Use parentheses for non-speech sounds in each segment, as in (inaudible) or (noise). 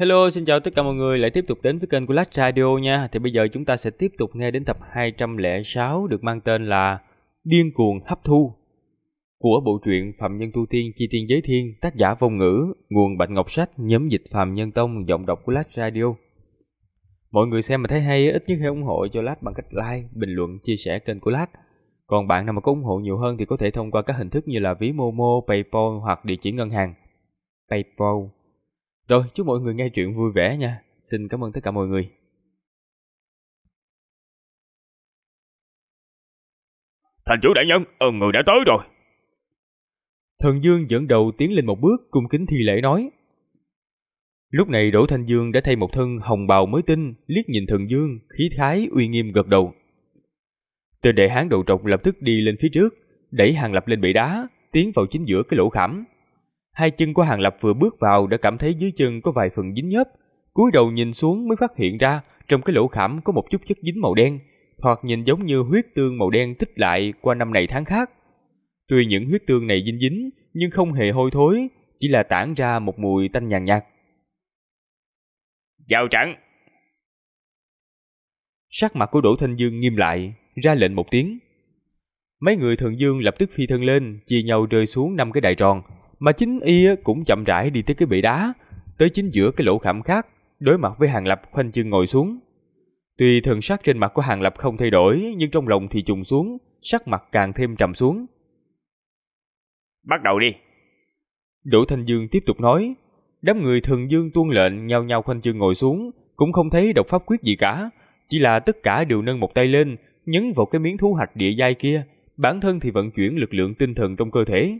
Hello, xin chào tất cả mọi người lại tiếp tục đến với kênh của Lát Radio nha. Thì bây giờ chúng ta sẽ tiếp tục nghe đến tập 206 được mang tên là Điên cuồng hấp thu của bộ truyện Phạm Nhân Thu Thiên Chi Tiên Giới Thiên, tác giả Vong Ngữ, nguồn Bạch Ngọc Sách, nhóm dịch Phạm Nhân Tông, giọng đọc của Lát Radio. Mọi người xem mà thấy hay, ít nhất hãy ủng hộ cho Lát bằng cách like, bình luận, chia sẻ kênh của Lát. Còn bạn nào mà có ủng hộ nhiều hơn thì có thể thông qua các hình thức như là ví Momo, PayPal hoặc địa chỉ ngân hàng. PayPal rồi, chúc mọi người nghe chuyện vui vẻ nha. Xin cảm ơn tất cả mọi người. Thành chủ đại nhân, ừ, người đã tới rồi. Thần Dương dẫn đầu tiến lên một bước cung kính thi lễ nói. Lúc này Đỗ Thanh Dương đã thay một thân hồng bào mới tinh, liếc nhìn Thần Dương, khí thái uy nghiêm gật đầu. Tên đệ hán đầu trọc lập tức đi lên phía trước, đẩy hàng lập lên bệ đá, tiến vào chính giữa cái lỗ khảm, Hai chân của Hàng Lập vừa bước vào đã cảm thấy dưới chân có vài phần dính nhớp. cúi đầu nhìn xuống mới phát hiện ra trong cái lỗ khảm có một chút chất dính màu đen, hoặc nhìn giống như huyết tương màu đen tích lại qua năm này tháng khác. Tuy những huyết tương này dính dính, nhưng không hề hôi thối, chỉ là tản ra một mùi tanh nhàn nhạt. Giao trận. Sắc mặt của Đỗ Thanh Dương nghiêm lại, ra lệnh một tiếng. Mấy người thường dương lập tức phi thân lên, chia nhau rơi xuống năm cái đại tròn, mà chính y cũng chậm rãi đi tới cái bệ đá, tới chính giữa cái lỗ khảm khác, đối mặt với Hàng Lập khoanh chân ngồi xuống. Tuy thần sắc trên mặt của Hàng Lập không thay đổi, nhưng trong lòng thì trùng xuống, sắc mặt càng thêm trầm xuống. Bắt đầu đi. Đỗ Thanh Dương tiếp tục nói, đám người thần dương tuân lệnh nhau nhau khoanh chân ngồi xuống, cũng không thấy độc pháp quyết gì cả, chỉ là tất cả đều nâng một tay lên, nhấn vào cái miếng thú hạch địa giai kia, bản thân thì vận chuyển lực lượng tinh thần trong cơ thể.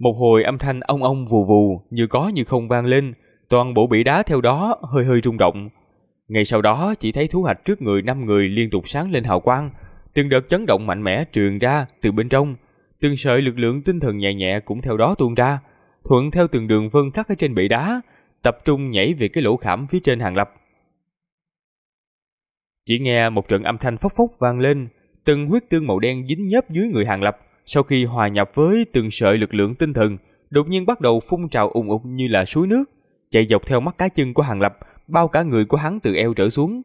Một hồi âm thanh ong ong vù vù như có như không vang lên, toàn bộ bỉ đá theo đó hơi hơi rung động. Ngay sau đó chỉ thấy thú hạch trước người năm người liên tục sáng lên hào quang, từng đợt chấn động mạnh mẽ truyền ra từ bên trong, từng sợi lực lượng tinh thần nhẹ nhẹ cũng theo đó tuôn ra, thuận theo từng đường vân khắc ở trên bệ đá, tập trung nhảy về cái lỗ khảm phía trên hàng lập. Chỉ nghe một trận âm thanh phốc phốc vang lên, từng huyết tương màu đen dính nhớp dưới người hàng lập, sau khi hòa nhập với từng sợi lực lượng tinh thần, đột nhiên bắt đầu phun trào ùng ục như là suối nước, chạy dọc theo mắt cá chân của Hàng Lập, bao cả người của hắn từ eo trở xuống.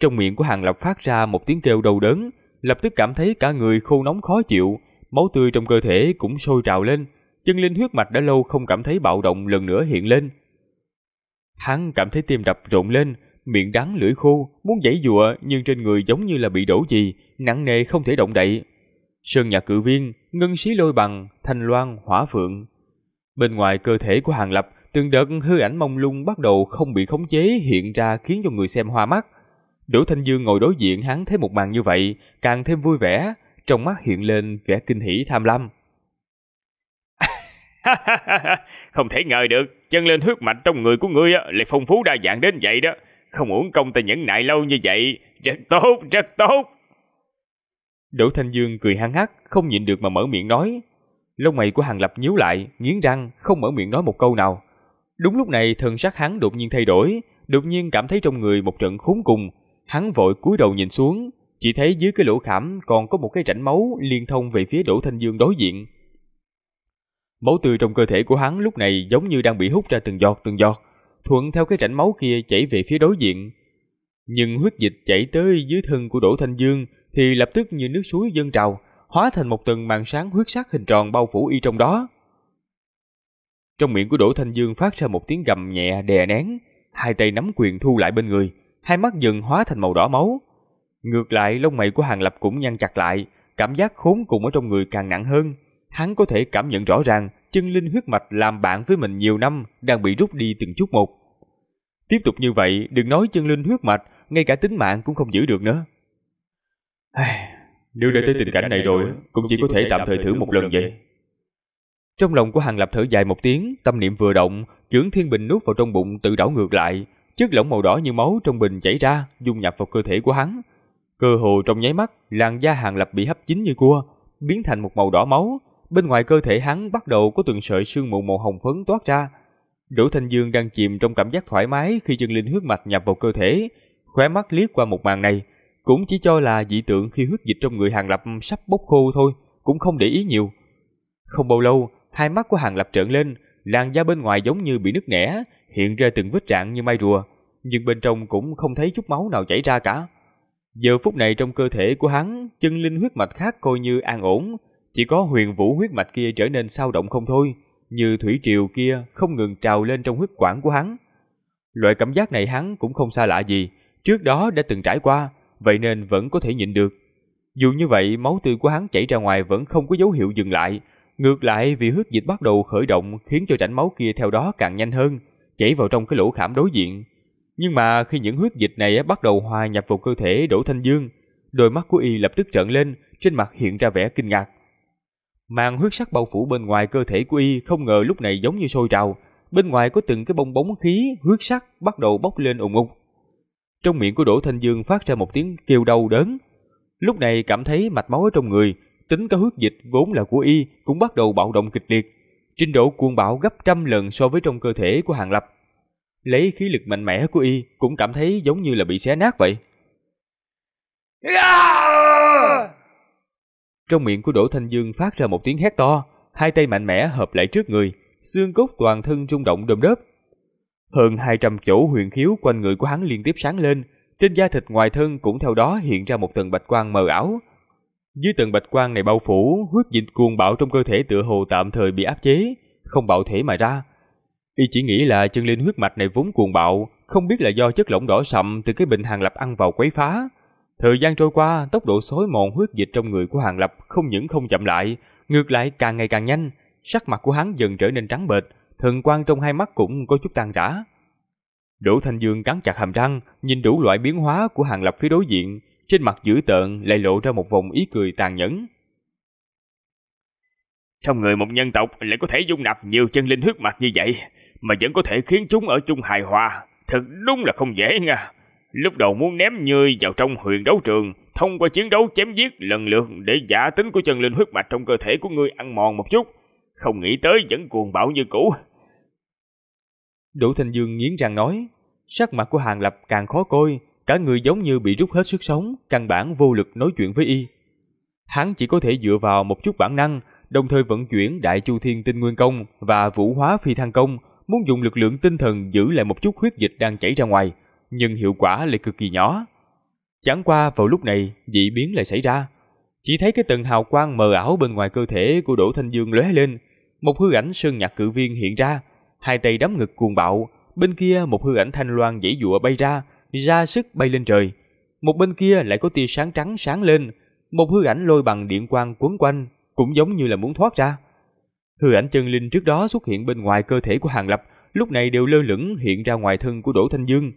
Trong miệng của Hàng Lập phát ra một tiếng kêu đau đớn, lập tức cảm thấy cả người khô nóng khó chịu, máu tươi trong cơ thể cũng sôi trào lên, chân linh huyết mạch đã lâu không cảm thấy bạo động lần nữa hiện lên. Hắn cảm thấy tim đập rộn lên, miệng đắng lưỡi khô, muốn giãy dụa nhưng trên người giống như là bị đổ gì, nặng nề không thể động đậy. Sơn Nhạc Cử Viên, Ngân xí Lôi Bằng, Thanh Loan, Hỏa Phượng. Bên ngoài cơ thể của Hàng Lập, từng đợt hư ảnh mông lung bắt đầu không bị khống chế hiện ra khiến cho người xem hoa mắt. Đỗ Thanh Dương ngồi đối diện hắn thấy một màn như vậy, càng thêm vui vẻ, trong mắt hiện lên vẻ kinh hỉ tham lam. (laughs) không thể ngờ được, chân lên huyết mạch trong người của ngươi lại phong phú đa dạng đến vậy đó. Không uổng công ta nhẫn nại lâu như vậy, rất tốt, rất tốt. Đỗ Thanh Dương cười hăng hắc, không nhịn được mà mở miệng nói. Lông mày của Hàng Lập nhíu lại, nghiến răng, không mở miệng nói một câu nào. Đúng lúc này, thần sắc hắn đột nhiên thay đổi, đột nhiên cảm thấy trong người một trận khốn cùng. Hắn vội cúi đầu nhìn xuống, chỉ thấy dưới cái lỗ khảm còn có một cái rãnh máu liên thông về phía Đỗ Thanh Dương đối diện. Máu tươi trong cơ thể của hắn lúc này giống như đang bị hút ra từng giọt từng giọt, thuận theo cái rãnh máu kia chảy về phía đối diện. Nhưng huyết dịch chảy tới dưới thân của Đỗ Thanh Dương thì lập tức như nước suối dâng trào, hóa thành một tầng màn sáng huyết sắc hình tròn bao phủ y trong đó. Trong miệng của Đỗ Thanh Dương phát ra một tiếng gầm nhẹ đè nén, hai tay nắm quyền thu lại bên người, hai mắt dần hóa thành màu đỏ máu. Ngược lại, lông mày của Hàng Lập cũng nhăn chặt lại, cảm giác khốn cùng ở trong người càng nặng hơn. Hắn có thể cảm nhận rõ ràng chân linh huyết mạch làm bạn với mình nhiều năm đang bị rút đi từng chút một. Tiếp tục như vậy, đừng nói chân linh huyết mạch, ngay cả tính mạng cũng không giữ được nữa. Nếu đã tới tình cảnh này rồi Cũng chỉ có thể tạm thời thử một lần vậy Trong lòng của Hàng Lập thở dài một tiếng Tâm niệm vừa động Chưởng thiên bình nuốt vào trong bụng tự đảo ngược lại Chất lỏng màu đỏ như máu trong bình chảy ra Dung nhập vào cơ thể của hắn Cơ hồ trong nháy mắt Làn da Hàng Lập bị hấp chín như cua Biến thành một màu đỏ máu Bên ngoài cơ thể hắn bắt đầu có từng sợi sương mù màu hồng phấn toát ra Đỗ Thanh Dương đang chìm trong cảm giác thoải mái khi chân linh huyết mạch nhập vào cơ thể, khóe mắt liếc qua một màn này, cũng chỉ cho là dị tượng khi huyết dịch trong người Hàng Lập sắp bốc khô thôi, cũng không để ý nhiều. Không bao lâu, hai mắt của Hàng Lập trợn lên, làn da bên ngoài giống như bị nứt nẻ, hiện ra từng vết trạng như mai rùa, nhưng bên trong cũng không thấy chút máu nào chảy ra cả. Giờ phút này trong cơ thể của hắn, chân linh huyết mạch khác coi như an ổn, chỉ có huyền vũ huyết mạch kia trở nên sao động không thôi, như thủy triều kia không ngừng trào lên trong huyết quản của hắn. Loại cảm giác này hắn cũng không xa lạ gì, trước đó đã từng trải qua, vậy nên vẫn có thể nhịn được. Dù như vậy, máu tươi của hắn chảy ra ngoài vẫn không có dấu hiệu dừng lại. Ngược lại, vì huyết dịch bắt đầu khởi động khiến cho rãnh máu kia theo đó càng nhanh hơn, chảy vào trong cái lỗ khảm đối diện. Nhưng mà khi những huyết dịch này bắt đầu hòa nhập vào cơ thể Đỗ Thanh Dương, đôi mắt của y lập tức trợn lên, trên mặt hiện ra vẻ kinh ngạc. Màn huyết sắc bao phủ bên ngoài cơ thể của y không ngờ lúc này giống như sôi trào, bên ngoài có từng cái bong bóng khí huyết sắc bắt đầu bốc lên ùng ục. Trong miệng của Đỗ Thanh Dương phát ra một tiếng kêu đau đớn. Lúc này cảm thấy mạch máu ở trong người, tính cả huyết dịch vốn là của y cũng bắt đầu bạo động kịch liệt. Trình độ cuồng bạo gấp trăm lần so với trong cơ thể của Hàng Lập. Lấy khí lực mạnh mẽ của y cũng cảm thấy giống như là bị xé nát vậy. Trong miệng của Đỗ Thanh Dương phát ra một tiếng hét to, hai tay mạnh mẽ hợp lại trước người, xương cốt toàn thân rung động đầm đớp, hơn 200 chỗ huyền khiếu quanh người của hắn liên tiếp sáng lên, trên da thịt ngoài thân cũng theo đó hiện ra một tầng bạch quang mờ ảo. Dưới tầng bạch quang này bao phủ, huyết dịch cuồng bạo trong cơ thể tựa hồ tạm thời bị áp chế, không bạo thể mà ra. Y chỉ nghĩ là chân linh huyết mạch này vốn cuồng bạo, không biết là do chất lỏng đỏ sậm từ cái bình hàng lập ăn vào quấy phá. Thời gian trôi qua, tốc độ xối mòn huyết dịch trong người của hàng lập không những không chậm lại, ngược lại càng ngày càng nhanh, sắc mặt của hắn dần trở nên trắng bệch, thần quang trong hai mắt cũng có chút tan rã. Đỗ Thanh Dương cắn chặt hàm răng, nhìn đủ loại biến hóa của hàng lập phía đối diện, trên mặt dữ tợn lại lộ ra một vòng ý cười tàn nhẫn. Trong người một nhân tộc lại có thể dung nạp nhiều chân linh huyết mạch như vậy, mà vẫn có thể khiến chúng ở chung hài hòa, thật đúng là không dễ nha. Lúc đầu muốn ném nhơi vào trong huyền đấu trường, thông qua chiến đấu chém giết lần lượt để giả tính của chân linh huyết mạch trong cơ thể của ngươi ăn mòn một chút. Không nghĩ tới vẫn cuồng bạo như cũ, Đỗ Thành Dương nghiến răng nói, sắc mặt của Hàng Lập càng khó coi, cả người giống như bị rút hết sức sống, căn bản vô lực nói chuyện với y. Hắn chỉ có thể dựa vào một chút bản năng, đồng thời vận chuyển Đại Chu Thiên Tinh Nguyên Công và Vũ Hóa Phi Thăng Công, muốn dùng lực lượng tinh thần giữ lại một chút huyết dịch đang chảy ra ngoài, nhưng hiệu quả lại cực kỳ nhỏ. Chẳng qua vào lúc này, dị biến lại xảy ra. Chỉ thấy cái tầng hào quang mờ ảo bên ngoài cơ thể của Đỗ Thanh Dương lóe lên, một hư ảnh sơn nhạc cự viên hiện ra, hai tay đấm ngực cuồng bạo, bên kia một hư ảnh thanh loan dãy dụa bay ra, ra sức bay lên trời. Một bên kia lại có tia sáng trắng sáng lên, một hư ảnh lôi bằng điện quang quấn quanh, cũng giống như là muốn thoát ra. Hư ảnh chân linh trước đó xuất hiện bên ngoài cơ thể của Hàng Lập, lúc này đều lơ lửng hiện ra ngoài thân của Đỗ Thanh Dương.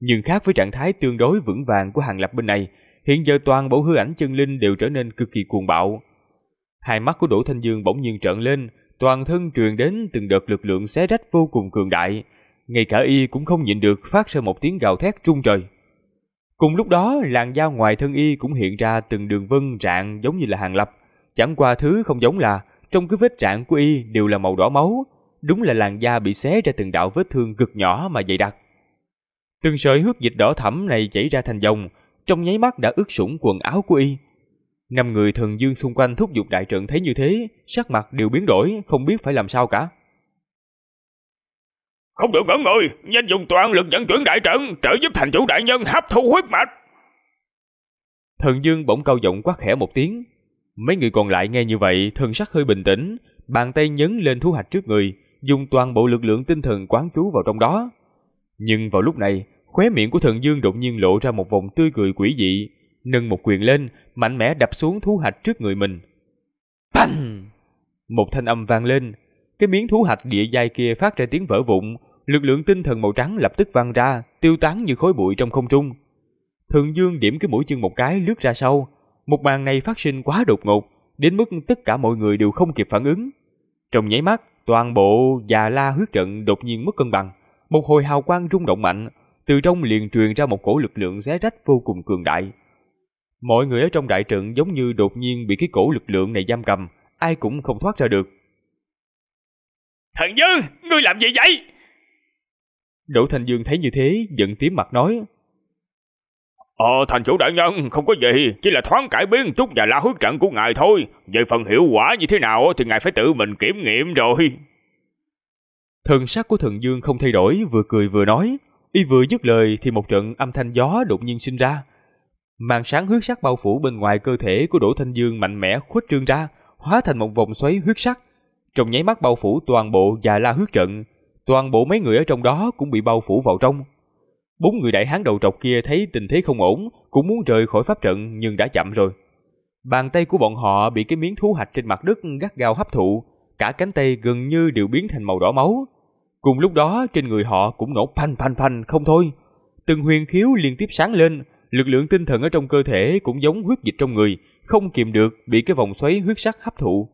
Nhưng khác với trạng thái tương đối vững vàng của Hàng Lập bên này, hiện giờ toàn bộ hư ảnh chân linh đều trở nên cực kỳ cuồng bạo. Hai mắt của Đỗ Thanh Dương bỗng nhiên trợn lên, toàn thân truyền đến từng đợt lực lượng xé rách vô cùng cường đại, ngay cả y cũng không nhịn được phát ra một tiếng gào thét trung trời. Cùng lúc đó, làn da ngoài thân y cũng hiện ra từng đường vân rạng giống như là hàng lập, chẳng qua thứ không giống là trong cái vết rạn của y đều là màu đỏ máu, đúng là làn da bị xé ra từng đạo vết thương cực nhỏ mà dày đặc. Từng sợi huyết dịch đỏ thẫm này chảy ra thành dòng, trong nháy mắt đã ướt sũng quần áo của y. Năm người thần dương xung quanh thúc giục đại trận thấy như thế, sắc mặt đều biến đổi, không biết phải làm sao cả. Không được ngẩn người, nhanh dùng toàn lực dẫn chuyển đại trận, trợ giúp thành chủ đại nhân hấp thu huyết mạch. Thần dương bỗng cao giọng quát khẽ một tiếng. Mấy người còn lại nghe như vậy, thần sắc hơi bình tĩnh, bàn tay nhấn lên thu hạch trước người, dùng toàn bộ lực lượng tinh thần quán chú vào trong đó. Nhưng vào lúc này, khóe miệng của thần dương đột nhiên lộ ra một vòng tươi cười quỷ dị, nâng một quyền lên, mạnh mẽ đập xuống thú hạch trước người mình. Bành! Một thanh âm vang lên, cái miếng thú hạch địa dai kia phát ra tiếng vỡ vụn, lực lượng tinh thần màu trắng lập tức văng ra, tiêu tán như khối bụi trong không trung. Thường Dương điểm cái mũi chân một cái lướt ra sau, một màn này phát sinh quá đột ngột, đến mức tất cả mọi người đều không kịp phản ứng. Trong nháy mắt, toàn bộ già la huyết trận đột nhiên mất cân bằng, một hồi hào quang rung động mạnh, từ trong liền truyền ra một cổ lực lượng xé rách vô cùng cường đại. Mọi người ở trong đại trận giống như đột nhiên bị cái cổ lực lượng này giam cầm, ai cũng không thoát ra được. Thần Dương, ngươi làm gì vậy? Đỗ Thành Dương thấy như thế, giận tím mặt nói. Ờ, thành chủ đại nhân, không có gì, chỉ là thoáng cải biến chút và la hứa trận của ngài thôi. Về phần hiệu quả như thế nào thì ngài phải tự mình kiểm nghiệm rồi. Thần sắc của thần dương không thay đổi, vừa cười vừa nói. Y vừa dứt lời thì một trận âm thanh gió đột nhiên sinh ra. Màn sáng huyết sắc bao phủ bên ngoài cơ thể của Đỗ Thanh Dương mạnh mẽ khuếch trương ra, hóa thành một vòng xoáy huyết sắc. Trong nháy mắt bao phủ toàn bộ già la huyết trận, toàn bộ mấy người ở trong đó cũng bị bao phủ vào trong. Bốn người đại hán đầu trọc kia thấy tình thế không ổn, cũng muốn rời khỏi pháp trận nhưng đã chậm rồi. Bàn tay của bọn họ bị cái miếng thú hạch trên mặt đất gắt gao hấp thụ, cả cánh tay gần như đều biến thành màu đỏ máu. Cùng lúc đó trên người họ cũng nổ phanh phanh phanh không thôi. Từng huyền khiếu liên tiếp sáng lên, lực lượng tinh thần ở trong cơ thể cũng giống huyết dịch trong người, không kiềm được bị cái vòng xoáy huyết sắc hấp thụ.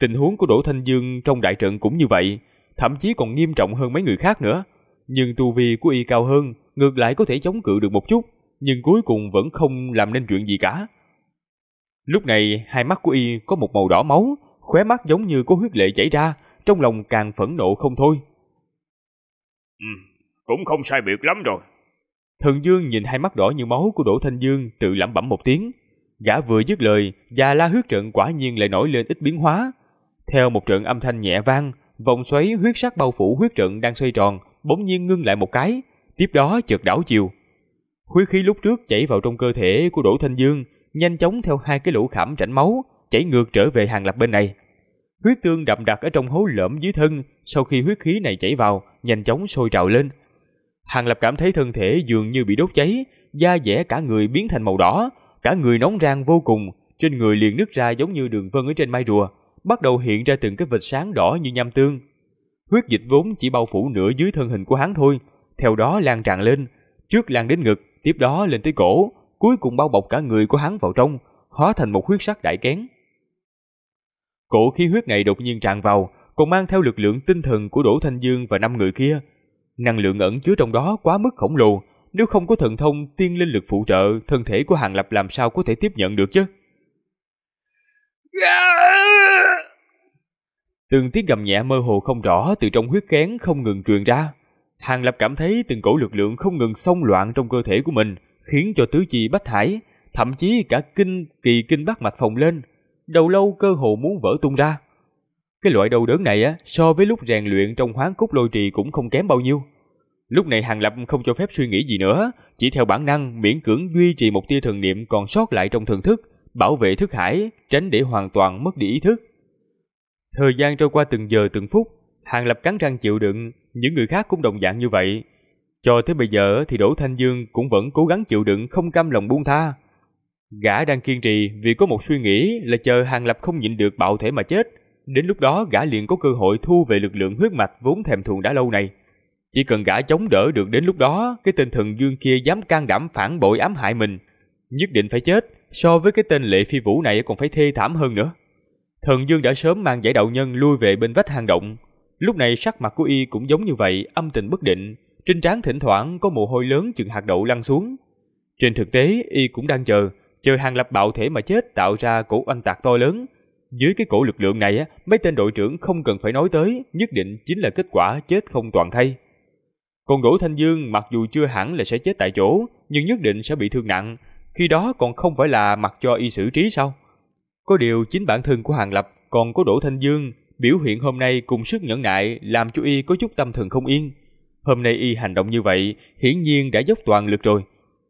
Tình huống của Đỗ Thanh Dương trong đại trận cũng như vậy, thậm chí còn nghiêm trọng hơn mấy người khác nữa. Nhưng tu vi của y cao hơn, ngược lại có thể chống cự được một chút, nhưng cuối cùng vẫn không làm nên chuyện gì cả. Lúc này, hai mắt của y có một màu đỏ máu, khóe mắt giống như có huyết lệ chảy ra, trong lòng càng phẫn nộ không thôi. Ừ, cũng không sai biệt lắm rồi. Thần Dương nhìn hai mắt đỏ như máu của Đỗ Thanh Dương tự lẩm bẩm một tiếng. Gã vừa dứt lời, già la huyết trận quả nhiên lại nổi lên ít biến hóa. Theo một trận âm thanh nhẹ vang, vòng xoáy huyết sắc bao phủ huyết trận đang xoay tròn, bỗng nhiên ngưng lại một cái, tiếp đó chợt đảo chiều. Huyết khí lúc trước chảy vào trong cơ thể của Đỗ Thanh Dương, nhanh chóng theo hai cái lỗ khảm rãnh máu, chảy ngược trở về hàng lập bên này. Huyết tương đậm đặc ở trong hố lõm dưới thân, sau khi huyết khí này chảy vào, nhanh chóng sôi trào lên, Hàng Lập cảm thấy thân thể dường như bị đốt cháy, da dẻ cả người biến thành màu đỏ, cả người nóng rang vô cùng, trên người liền nứt ra giống như đường vân ở trên mai rùa, bắt đầu hiện ra từng cái vệt sáng đỏ như nham tương. Huyết dịch vốn chỉ bao phủ nửa dưới thân hình của hắn thôi, theo đó lan tràn lên, trước lan đến ngực, tiếp đó lên tới cổ, cuối cùng bao bọc cả người của hắn vào trong, hóa thành một huyết sắc đại kén. Cổ khí huyết này đột nhiên tràn vào, còn mang theo lực lượng tinh thần của Đỗ Thanh Dương và năm người kia, Năng lượng ẩn chứa trong đó quá mức khổng lồ, nếu không có thần thông tiên linh lực phụ trợ, thân thể của Hàng Lập làm sao có thể tiếp nhận được chứ? Từng tiếng gầm nhẹ mơ hồ không rõ từ trong huyết kén không ngừng truyền ra. Hàng Lập cảm thấy từng cổ lực lượng không ngừng xông loạn trong cơ thể của mình, khiến cho tứ chi bách hải, thậm chí cả kinh kỳ kinh bát mạch phồng lên, đầu lâu cơ hồ muốn vỡ tung ra. Cái loại đau đớn này á, so với lúc rèn luyện trong hoán cốt lôi trì cũng không kém bao nhiêu. Lúc này Hàng Lập không cho phép suy nghĩ gì nữa, chỉ theo bản năng miễn cưỡng duy trì một tia thần niệm còn sót lại trong thần thức, bảo vệ thức hải, tránh để hoàn toàn mất đi ý thức. Thời gian trôi qua từng giờ từng phút, Hàng Lập cắn răng chịu đựng, những người khác cũng đồng dạng như vậy. Cho tới bây giờ thì Đỗ Thanh Dương cũng vẫn cố gắng chịu đựng không cam lòng buông tha. Gã đang kiên trì vì có một suy nghĩ là chờ Hàng Lập không nhịn được bạo thể mà chết, Đến lúc đó gã liền có cơ hội thu về lực lượng huyết mạch vốn thèm thuồng đã lâu này. Chỉ cần gã chống đỡ được đến lúc đó, cái tên thần dương kia dám can đảm phản bội ám hại mình, nhất định phải chết, so với cái tên lệ phi vũ này còn phải thê thảm hơn nữa. Thần dương đã sớm mang giải đạo nhân lui về bên vách hang động. Lúc này sắc mặt của y cũng giống như vậy, âm tình bất định, trên trán thỉnh thoảng có mồ hôi lớn chừng hạt đậu lăn xuống. Trên thực tế, y cũng đang chờ, chờ hàng lập bạo thể mà chết tạo ra cổ oanh tạc to lớn, dưới cái cổ lực lượng này, mấy tên đội trưởng không cần phải nói tới, nhất định chính là kết quả chết không toàn thay. Còn Đỗ Thanh Dương mặc dù chưa hẳn là sẽ chết tại chỗ, nhưng nhất định sẽ bị thương nặng, khi đó còn không phải là mặc cho y xử trí sao? Có điều chính bản thân của Hàng Lập còn có Đỗ Thanh Dương, biểu hiện hôm nay cùng sức nhẫn nại làm chú y có chút tâm thần không yên. Hôm nay y hành động như vậy, hiển nhiên đã dốc toàn lực rồi.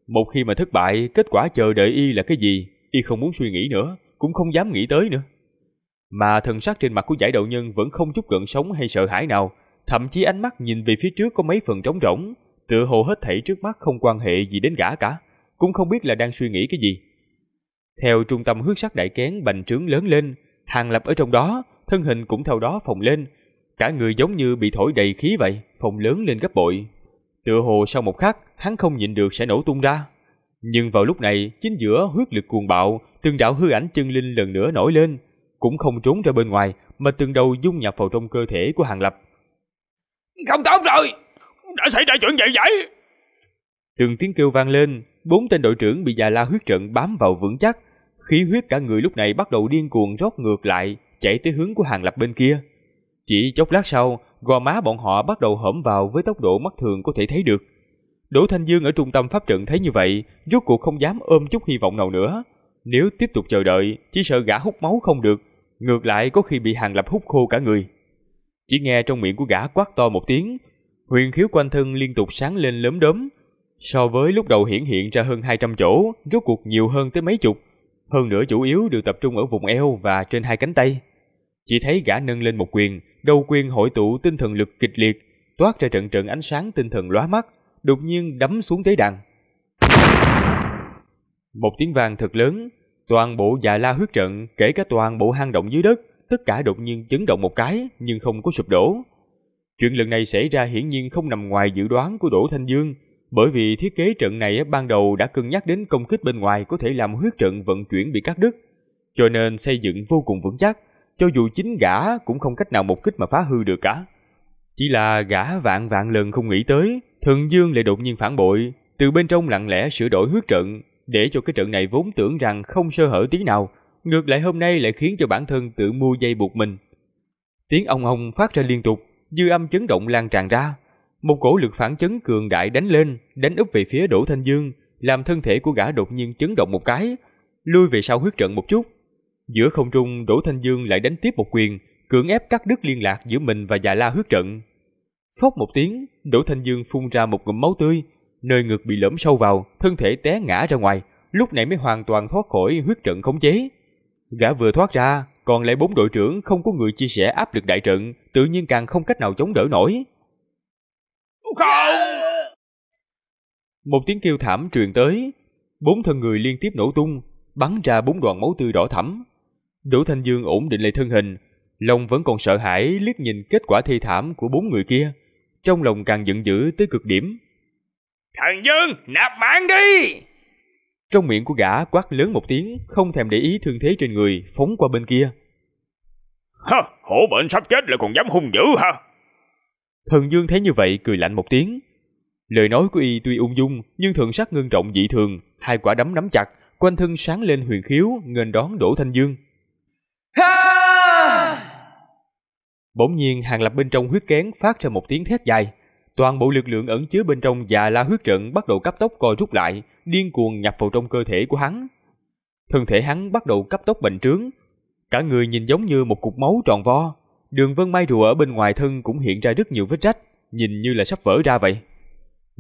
Một khi mà thất bại, kết quả chờ đợi y là cái gì, y không muốn suy nghĩ nữa, cũng không dám nghĩ tới nữa. Mà thần sắc trên mặt của giải đậu nhân vẫn không chút gợn sóng hay sợ hãi nào, thậm chí ánh mắt nhìn về phía trước có mấy phần trống rỗng, tựa hồ hết thảy trước mắt không quan hệ gì đến gã cả, cũng không biết là đang suy nghĩ cái gì. Theo trung tâm huyết sắc đại kén bành trướng lớn lên, hàng lập ở trong đó, thân hình cũng theo đó phồng lên, cả người giống như bị thổi đầy khí vậy, phồng lớn lên gấp bội. Tựa hồ sau một khắc, hắn không nhịn được sẽ nổ tung ra. Nhưng vào lúc này, chính giữa huyết lực cuồng bạo, từng đạo hư ảnh chân linh lần nữa nổi lên, cũng không trốn ra bên ngoài mà từng đầu dung nhập vào trong cơ thể của Hàng Lập. Không tốt rồi, đã xảy ra chuyện vậy vậy. Từng tiếng kêu vang lên, bốn tên đội trưởng bị già la huyết trận bám vào vững chắc, khí huyết cả người lúc này bắt đầu điên cuồng rót ngược lại, chạy tới hướng của Hàng Lập bên kia. Chỉ chốc lát sau, gò má bọn họ bắt đầu hõm vào với tốc độ mắt thường có thể thấy được. Đỗ Thanh Dương ở trung tâm pháp trận thấy như vậy, rốt cuộc không dám ôm chút hy vọng nào nữa. Nếu tiếp tục chờ đợi, chỉ sợ gã hút máu không được, ngược lại có khi bị hàng lập hút khô cả người. Chỉ nghe trong miệng của gã quát to một tiếng, huyền khiếu quanh thân liên tục sáng lên lớn đốm. So với lúc đầu hiển hiện ra hơn 200 chỗ, rốt cuộc nhiều hơn tới mấy chục. Hơn nữa chủ yếu đều tập trung ở vùng eo và trên hai cánh tay. Chỉ thấy gã nâng lên một quyền, đầu quyền hội tụ tinh thần lực kịch liệt, toát ra trận trận ánh sáng tinh thần lóa mắt, đột nhiên đấm xuống tế đàn. Một tiếng vang thật lớn, Toàn bộ già la huyết trận, kể cả toàn bộ hang động dưới đất, tất cả đột nhiên chấn động một cái nhưng không có sụp đổ. Chuyện lần này xảy ra hiển nhiên không nằm ngoài dự đoán của Đỗ Thanh Dương, bởi vì thiết kế trận này ban đầu đã cân nhắc đến công kích bên ngoài có thể làm huyết trận vận chuyển bị cắt đứt, cho nên xây dựng vô cùng vững chắc, cho dù chính gã cũng không cách nào một kích mà phá hư được cả. Chỉ là gã vạn vạn lần không nghĩ tới, Thần Dương lại đột nhiên phản bội, từ bên trong lặng lẽ sửa đổi huyết trận, để cho cái trận này vốn tưởng rằng không sơ hở tí nào, ngược lại hôm nay lại khiến cho bản thân tự mua dây buộc mình. Tiếng ong ong phát ra liên tục, dư âm chấn động lan tràn ra. Một cổ lực phản chấn cường đại đánh lên, đánh úp về phía Đỗ Thanh Dương, làm thân thể của gã đột nhiên chấn động một cái, lui về sau huyết trận một chút. Giữa không trung, Đỗ Thanh Dương lại đánh tiếp một quyền, cưỡng ép cắt đứt liên lạc giữa mình và già la huyết trận. Phốc một tiếng, Đỗ Thanh Dương phun ra một ngụm máu tươi, nơi ngực bị lõm sâu vào, thân thể té ngã ra ngoài, lúc này mới hoàn toàn thoát khỏi huyết trận khống chế. Gã vừa thoát ra, còn lại bốn đội trưởng không có người chia sẻ áp lực đại trận, tự nhiên càng không cách nào chống đỡ nổi. Không! Một tiếng kêu thảm truyền tới, bốn thân người liên tiếp nổ tung, bắn ra bốn đoàn máu tươi đỏ thẫm. Đỗ Thanh Dương ổn định lại thân hình, lòng vẫn còn sợ hãi liếc nhìn kết quả thi thảm của bốn người kia, trong lòng càng giận dữ tới cực điểm. Thần Dương, nạp mạng đi! Trong miệng của gã quát lớn một tiếng, không thèm để ý thương thế trên người, phóng qua bên kia. hả hổ bệnh sắp chết lại còn dám hung dữ hả? Thần Dương thấy như vậy cười lạnh một tiếng. Lời nói của y tuy ung dung, nhưng thượng sắc ngưng trọng dị thường, hai quả đấm nắm chặt, quanh thân sáng lên huyền khiếu, nghênh đón Đỗ Thanh Dương. Bỗng nhiên hàng lập bên trong huyết kén phát ra một tiếng thét dài. Toàn bộ lực lượng ẩn chứa bên trong già la huyết trận bắt đầu cấp tốc co rút lại, điên cuồng nhập vào trong cơ thể của hắn. Thân thể hắn bắt đầu cấp tốc bệnh trướng, cả người nhìn giống như một cục máu tròn vo. Đường vân mai rùa ở bên ngoài thân cũng hiện ra rất nhiều vết rách, nhìn như là sắp vỡ ra vậy.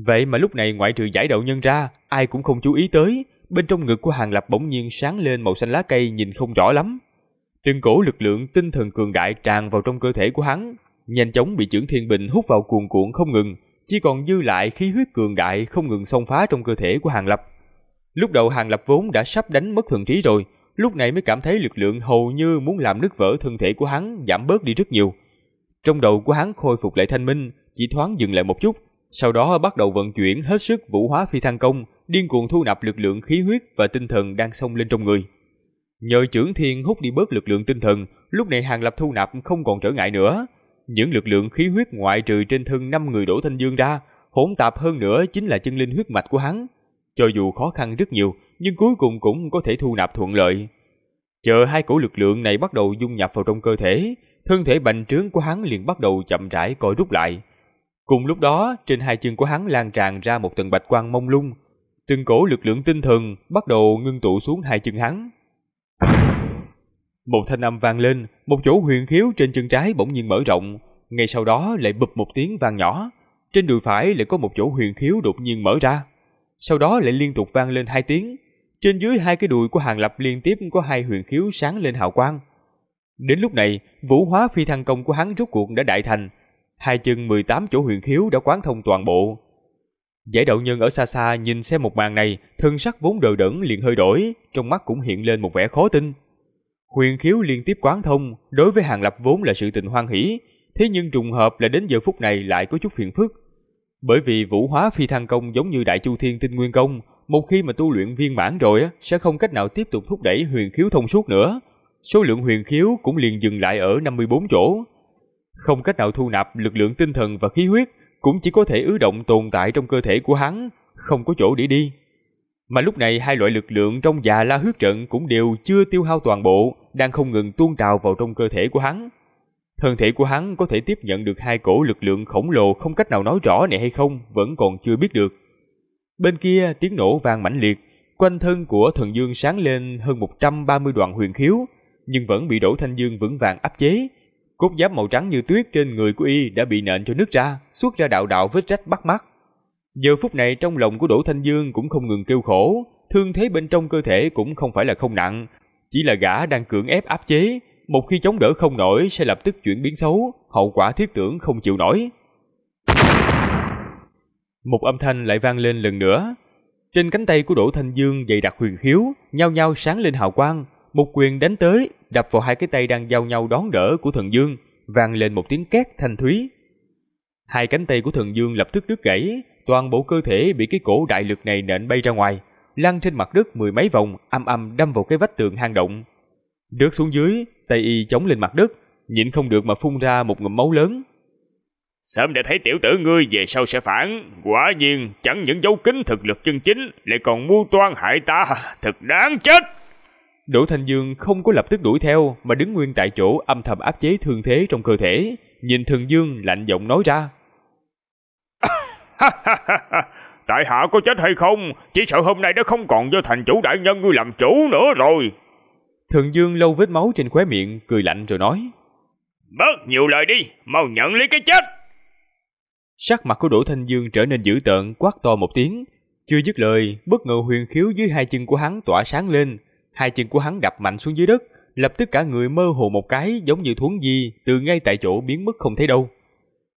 Vậy mà lúc này ngoại trừ giải đậu nhân ra, ai cũng không chú ý tới, bên trong ngực của Hàng Lập bỗng nhiên sáng lên màu xanh lá cây nhìn không rõ lắm. Từng cổ lực lượng tinh thần cường đại tràn vào trong cơ thể của hắn, nhanh chóng bị trưởng thiên bình hút vào cuồn cuộn không ngừng, chỉ còn dư lại khí huyết cường đại không ngừng xông phá trong cơ thể của Hàng Lập. Lúc đầu Hàng Lập vốn đã sắp đánh mất thần trí rồi, lúc này mới cảm thấy lực lượng hầu như muốn làm nứt vỡ thân thể của hắn giảm bớt đi rất nhiều. Trong đầu của hắn khôi phục lại thanh minh, chỉ thoáng dừng lại một chút, sau đó bắt đầu vận chuyển hết sức vũ hóa phi thăng công, điên cuồng thu nạp lực lượng khí huyết và tinh thần đang xông lên trong người. Nhờ trưởng thiên hút đi bớt lực lượng tinh thần, lúc này Hàng Lập thu nạp không còn trở ngại nữa, những lực lượng khí huyết ngoại trừ trên thân năm người Đỗ Thanh Dương ra, hỗn tạp hơn nữa chính là chân linh huyết mạch của hắn. Cho dù khó khăn rất nhiều, nhưng cuối cùng cũng có thể thu nạp thuận lợi. Chờ hai cổ lực lượng này bắt đầu dung nhập vào trong cơ thể, thân thể bành trướng của hắn liền bắt đầu chậm rãi co rút lại. Cùng lúc đó, trên hai chân của hắn lan tràn ra một tầng bạch quang mông lung, từng cổ lực lượng tinh thần bắt đầu ngưng tụ xuống hai chân hắn. Một thanh âm vang lên, một chỗ huyền khiếu trên chân trái bỗng nhiên mở rộng, ngay sau đó lại bụp một tiếng vang nhỏ. Trên đùi phải lại có một chỗ huyền khiếu đột nhiên mở ra. Sau đó lại liên tục vang lên hai tiếng. Trên dưới hai cái đùi của Hàng Lập liên tiếp có hai huyền khiếu sáng lên hào quang. Đến lúc này, vũ hóa phi thăng công của hắn rốt cuộc đã đại thành. Hai chân 18 chỗ huyền khiếu đã quán thông toàn bộ. Giải đạo nhân ở xa xa nhìn xem một màn này, thân sắc vốn đờ đẫn liền hơi đổi, trong mắt cũng hiện lên một vẻ khó tin. Huyền khiếu liên tiếp quán thông, đối với Hàng Lập vốn là sự tình hoan hỷ, thế nhưng trùng hợp là đến giờ phút này lại có chút phiền phức. Bởi vì vũ hóa phi thăng công giống như đại chu thiên tinh nguyên công, một khi mà tu luyện viên mãn rồi á, sẽ không cách nào tiếp tục thúc đẩy huyền khiếu thông suốt nữa. Số lượng huyền khiếu cũng liền dừng lại ở 54 chỗ. Không cách nào thu nạp lực lượng tinh thần và khí huyết, cũng chỉ có thể ứ động tồn tại trong cơ thể của hắn, không có chỗ để đi. Mà lúc này hai loại lực lượng trong già la huyết trận cũng đều chưa tiêu hao toàn bộ, đang không ngừng tuôn trào vào trong cơ thể của hắn. Thân thể của hắn có thể tiếp nhận được hai cổ lực lượng khổng lồ không cách nào nói rõ này hay không vẫn còn chưa biết được. Bên kia tiếng nổ vang mãnh liệt, quanh thân của thần dương sáng lên hơn 130 đoạn huyền khiếu, nhưng vẫn bị đổ Thanh Dương vững vàng áp chế. Cốt giáp màu trắng như tuyết trên người của y đã bị nện cho nước ra, xuất ra đạo đạo vết rách bắt mắt. Giờ phút này trong lòng của Đỗ Thanh Dương cũng không ngừng kêu khổ, thương thế bên trong cơ thể cũng không phải là không nặng, chỉ là gã đang cưỡng ép áp chế, một khi chống đỡ không nổi sẽ lập tức chuyển biến xấu, hậu quả thiết tưởng không chịu nổi. Một âm thanh lại vang lên lần nữa. Trên cánh tay của Đỗ Thanh Dương dày đặc huyền khiếu, nhau nhau sáng lên hào quang, một quyền đánh tới, đập vào hai cái tay đang giao nhau đón đỡ của Thần Dương, vang lên một tiếng két thanh thúy. Hai cánh tay của Thần Dương lập tức đứt gãy, toàn bộ cơ thể bị cái cổ đại lực này nện bay ra ngoài, lăn trên mặt đất mười mấy vòng, âm âm đâm vào cái vách tường hang động. Rớt xuống dưới, tay y chống lên mặt đất, nhịn không được mà phun ra một ngụm máu lớn. Sớm đã thấy tiểu tử ngươi về sau sẽ phản, quả nhiên chẳng những giấu kín thực lực chân chính, lại còn mưu toan hại ta, thật đáng chết. Đỗ Thanh Dương không có lập tức đuổi theo mà đứng nguyên tại chỗ âm thầm áp chế thương thế trong cơ thể, nhìn Thường Dương lạnh giọng nói ra. (laughs) tại hạ có chết hay không, chỉ sợ hôm nay đã không còn do thành chủ đại nhân ngươi làm chủ nữa rồi. Thượng Dương lâu vết máu trên khóe miệng, cười lạnh rồi nói. Bớt nhiều lời đi, mau nhận lấy cái chết. Sắc mặt của Đỗ Thanh Dương trở nên dữ tợn, quát to một tiếng. Chưa dứt lời, bất ngờ huyền khiếu dưới hai chân của hắn tỏa sáng lên. Hai chân của hắn đập mạnh xuống dưới đất, lập tức cả người mơ hồ một cái giống như thuấn di, từ ngay tại chỗ biến mất không thấy đâu.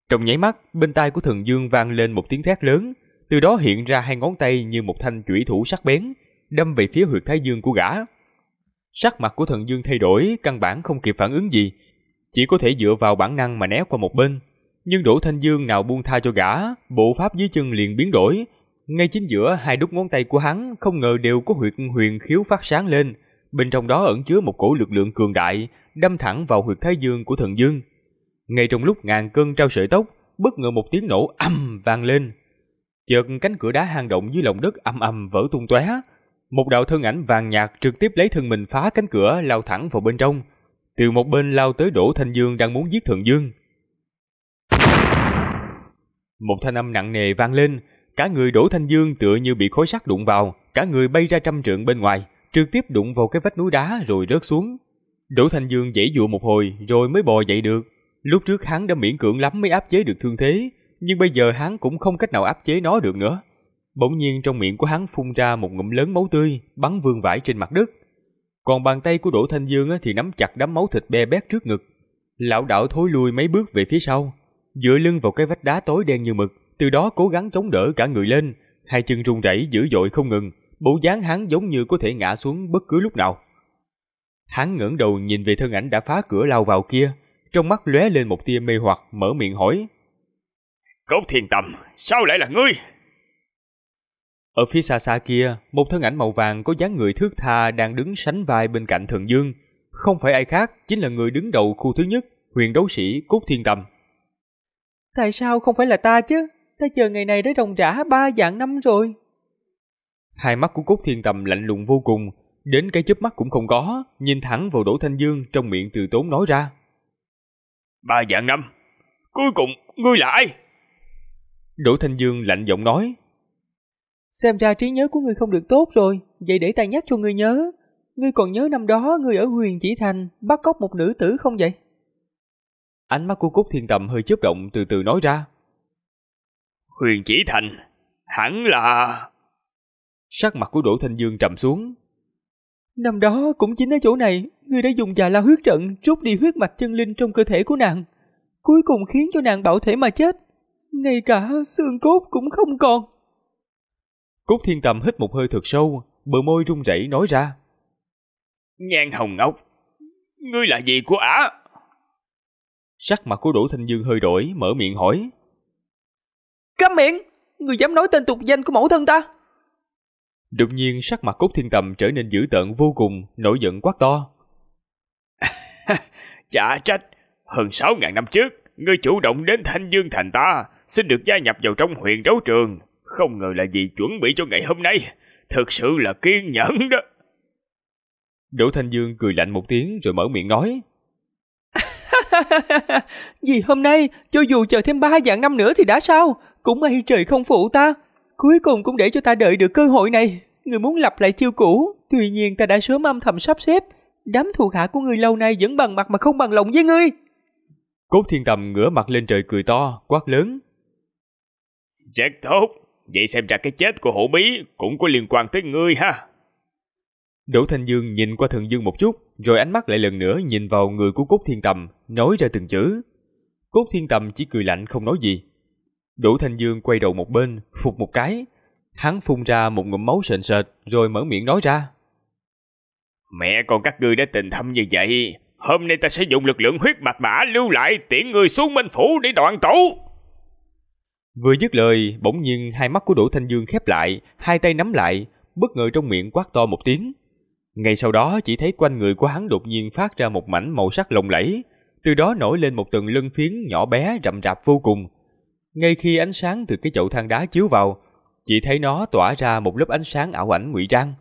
Trong nháy mắt, bên tai của Thần Dương vang lên một tiếng thét lớn, từ đó hiện ra hai ngón tay như một thanh chủy thủ sắc bén, đâm về phía huyệt thái dương của gã. Sắc mặt của thần dương thay đổi, căn bản không kịp phản ứng gì, chỉ có thể dựa vào bản năng mà né qua một bên. Nhưng đủ Thanh Dương nào buông tha cho gã, bộ pháp dưới chân liền biến đổi, ngay chính giữa hai đốt ngón tay của hắn không ngờ đều có huyệt huyền khiếu phát sáng lên, bên trong đó ẩn chứa một cổ lực lượng cường đại, đâm thẳng vào huyệt thái dương của thần dương. Ngay trong lúc ngàn cơn trao sợi tóc, bất ngờ một tiếng nổ âm vang lên, Chợt cánh cửa đá hang động dưới lòng đất âm âm vỡ tung tóe. Một đạo thân ảnh vàng nhạt trực tiếp lấy thân mình phá cánh cửa lao thẳng vào bên trong. Từ một bên lao tới đổ Thanh Dương đang muốn giết Thượng Dương. Một thanh âm nặng nề vang lên, cả người đổ Thanh Dương tựa như bị khối sắt đụng vào, cả người bay ra trăm trượng bên ngoài, trực tiếp đụng vào cái vách núi đá rồi rớt xuống. đổ Thanh Dương dãy dụa một hồi rồi mới bò dậy được. Lúc trước hắn đã miễn cưỡng lắm mới áp chế được thương thế, nhưng bây giờ hắn cũng không cách nào áp chế nó được nữa. Bỗng nhiên trong miệng của hắn phun ra một ngụm lớn máu tươi, bắn vương vãi trên mặt đất. Còn bàn tay của Đỗ Thanh Dương thì nắm chặt đám máu thịt be bét trước ngực. Lão đạo thối lui mấy bước về phía sau, dựa lưng vào cái vách đá tối đen như mực, từ đó cố gắng chống đỡ cả người lên, hai chân run rẩy dữ dội không ngừng, bộ dáng hắn giống như có thể ngã xuống bất cứ lúc nào. Hắn ngẩng đầu nhìn về thân ảnh đã phá cửa lao vào kia, trong mắt lóe lên một tia mê hoặc, mở miệng hỏi: Cốt thiên tầm, sao lại là ngươi? Ở phía xa xa kia, một thân ảnh màu vàng có dáng người thước tha đang đứng sánh vai bên cạnh Thượng Dương. Không phải ai khác, chính là người đứng đầu khu thứ nhất, huyền đấu sĩ Cốt Thiên Tầm. Tại sao không phải là ta chứ? Ta chờ ngày này đã đồng trả ba dạng năm rồi. Hai mắt của Cốt Thiên Tầm lạnh lùng vô cùng, đến cái chớp mắt cũng không có, nhìn thẳng vào Đỗ Thanh Dương trong miệng từ tốn nói ra. Ba dạng năm? Cuối cùng, ngươi là ai? Đỗ Thanh Dương lạnh giọng nói. Xem ra trí nhớ của ngươi không được tốt rồi, vậy để ta nhắc cho ngươi nhớ. Ngươi còn nhớ năm đó ngươi ở huyền chỉ thành bắt cóc một nữ tử không vậy? Ánh mắt của Cúc Thiên Tầm hơi chớp động từ từ nói ra. Huyền chỉ thành, hẳn là... Sắc mặt của Đỗ Thanh Dương trầm xuống. Năm đó cũng chính ở chỗ này, ngươi đã dùng già la huyết trận rút đi huyết mạch chân linh trong cơ thể của nàng. Cuối cùng khiến cho nàng bảo thể mà chết ngay cả xương cốt cũng không còn. Cốt thiên tầm hít một hơi thật sâu, bờ môi run rẩy nói ra. Nhan hồng ngọc, ngươi là gì của ả? Sắc mặt của Đỗ Thanh Dương hơi đổi, mở miệng hỏi. Cấm miệng, ngươi dám nói tên tục danh của mẫu thân ta? Đột nhiên sắc mặt Cốt thiên tầm trở nên dữ tợn vô cùng, nổi giận quát to. (laughs) Chả trách, hơn 6.000 năm trước, ngươi chủ động đến Thanh Dương thành ta, xin được gia nhập vào trong huyện đấu trường. Không ngờ là gì chuẩn bị cho ngày hôm nay. Thực sự là kiên nhẫn đó. Đỗ Thanh Dương cười lạnh một tiếng rồi mở miệng nói. (laughs) vì hôm nay, cho dù chờ thêm ba vạn năm nữa thì đã sao? Cũng may trời không phụ ta. Cuối cùng cũng để cho ta đợi được cơ hội này. Người muốn lập lại chiêu cũ, tuy nhiên ta đã sớm âm thầm sắp xếp. Đám thuộc hạ của ngươi lâu nay vẫn bằng mặt mà không bằng lòng với ngươi. Cốt thiên tầm ngửa mặt lên trời cười to, quát lớn. Rất tốt, vậy xem ra cái chết của hổ bí cũng có liên quan tới ngươi ha. Đỗ Thanh Dương nhìn qua Thần Dương một chút, rồi ánh mắt lại lần nữa nhìn vào người của Cốt Thiên Tầm, nói ra từng chữ. Cốt Thiên Tầm chỉ cười lạnh không nói gì. Đỗ Thanh Dương quay đầu một bên, phục một cái. Hắn phun ra một ngụm máu sền sệt, rồi mở miệng nói ra. Mẹ con các ngươi đã tình thâm như vậy, hôm nay ta sẽ dùng lực lượng huyết mạch mã lưu lại tiễn người xuống minh phủ để đoạn tấu. Vừa dứt lời, bỗng nhiên hai mắt của Đỗ Thanh Dương khép lại, hai tay nắm lại, bất ngờ trong miệng quát to một tiếng. Ngay sau đó chỉ thấy quanh người của hắn đột nhiên phát ra một mảnh màu sắc lộng lẫy, từ đó nổi lên một tầng lân phiến nhỏ bé rậm rạp vô cùng. Ngay khi ánh sáng từ cái chậu than đá chiếu vào, chỉ thấy nó tỏa ra một lớp ánh sáng ảo ảnh ngụy trang.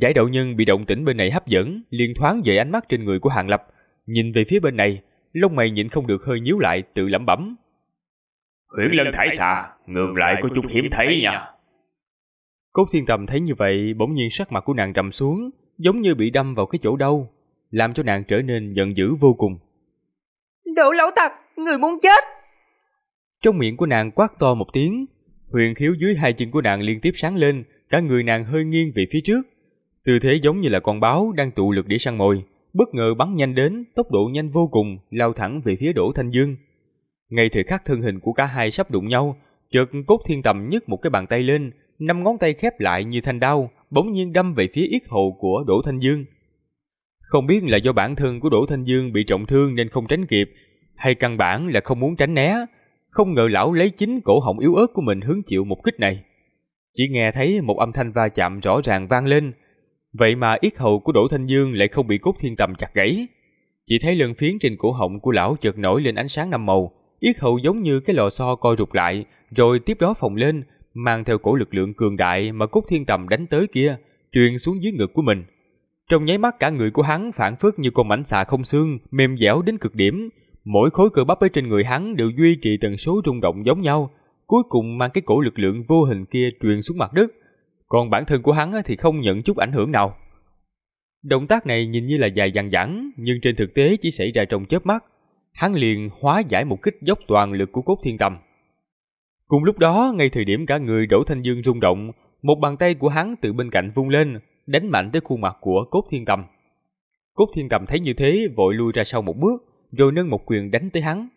Giải đạo nhân bị động tĩnh bên này hấp dẫn, liền thoáng dời ánh mắt trên người của Hàng Lập, nhìn về phía bên này, lông mày nhịn không được hơi nhíu lại tự lẩm bẩm, Huyễn lân thải xạ Ngược lại có chút hiếm thấy nha Cốt thiên tầm thấy như vậy Bỗng nhiên sắc mặt của nàng trầm xuống Giống như bị đâm vào cái chỗ đâu, Làm cho nàng trở nên giận dữ vô cùng Đỗ lão tặc Người muốn chết Trong miệng của nàng quát to một tiếng Huyền khiếu dưới hai chân của nàng liên tiếp sáng lên Cả người nàng hơi nghiêng về phía trước Tư thế giống như là con báo đang tụ lực để săn mồi bất ngờ bắn nhanh đến, tốc độ nhanh vô cùng, lao thẳng về phía Đỗ Thanh Dương. Ngay thời khắc thân hình của cả hai sắp đụng nhau, chợt cốt thiên tầm nhấc một cái bàn tay lên, năm ngón tay khép lại như thanh đao, bỗng nhiên đâm về phía yết hầu của Đỗ Thanh Dương. Không biết là do bản thân của Đỗ Thanh Dương bị trọng thương nên không tránh kịp, hay căn bản là không muốn tránh né, không ngờ lão lấy chính cổ họng yếu ớt của mình hứng chịu một kích này. Chỉ nghe thấy một âm thanh va chạm rõ ràng vang lên, vậy mà yết hầu của Đỗ Thanh Dương lại không bị cốt thiên tầm chặt gãy. Chỉ thấy lân phiến trên cổ họng của lão chợt nổi lên ánh sáng năm màu, Yết hầu giống như cái lò xo co rụt lại, rồi tiếp đó phồng lên, mang theo cổ lực lượng cường đại mà Cúc Thiên Tầm đánh tới kia, truyền xuống dưới ngực của mình. Trong nháy mắt cả người của hắn phản phất như con mảnh xà không xương, mềm dẻo đến cực điểm. Mỗi khối cơ bắp ở trên người hắn đều duy trì tần số rung động giống nhau, cuối cùng mang cái cổ lực lượng vô hình kia truyền xuống mặt đất. Còn bản thân của hắn thì không nhận chút ảnh hưởng nào. Động tác này nhìn như là dài dằng dẳng, nhưng trên thực tế chỉ xảy ra trong chớp mắt hắn liền hóa giải một kích dốc toàn lực của cốt thiên tâm. Cùng lúc đó, ngay thời điểm cả người Đỗ Thanh Dương rung động, một bàn tay của hắn từ bên cạnh vung lên, đánh mạnh tới khuôn mặt của cốt thiên tâm. Cốt thiên tâm thấy như thế vội lui ra sau một bước, rồi nâng một quyền đánh tới hắn.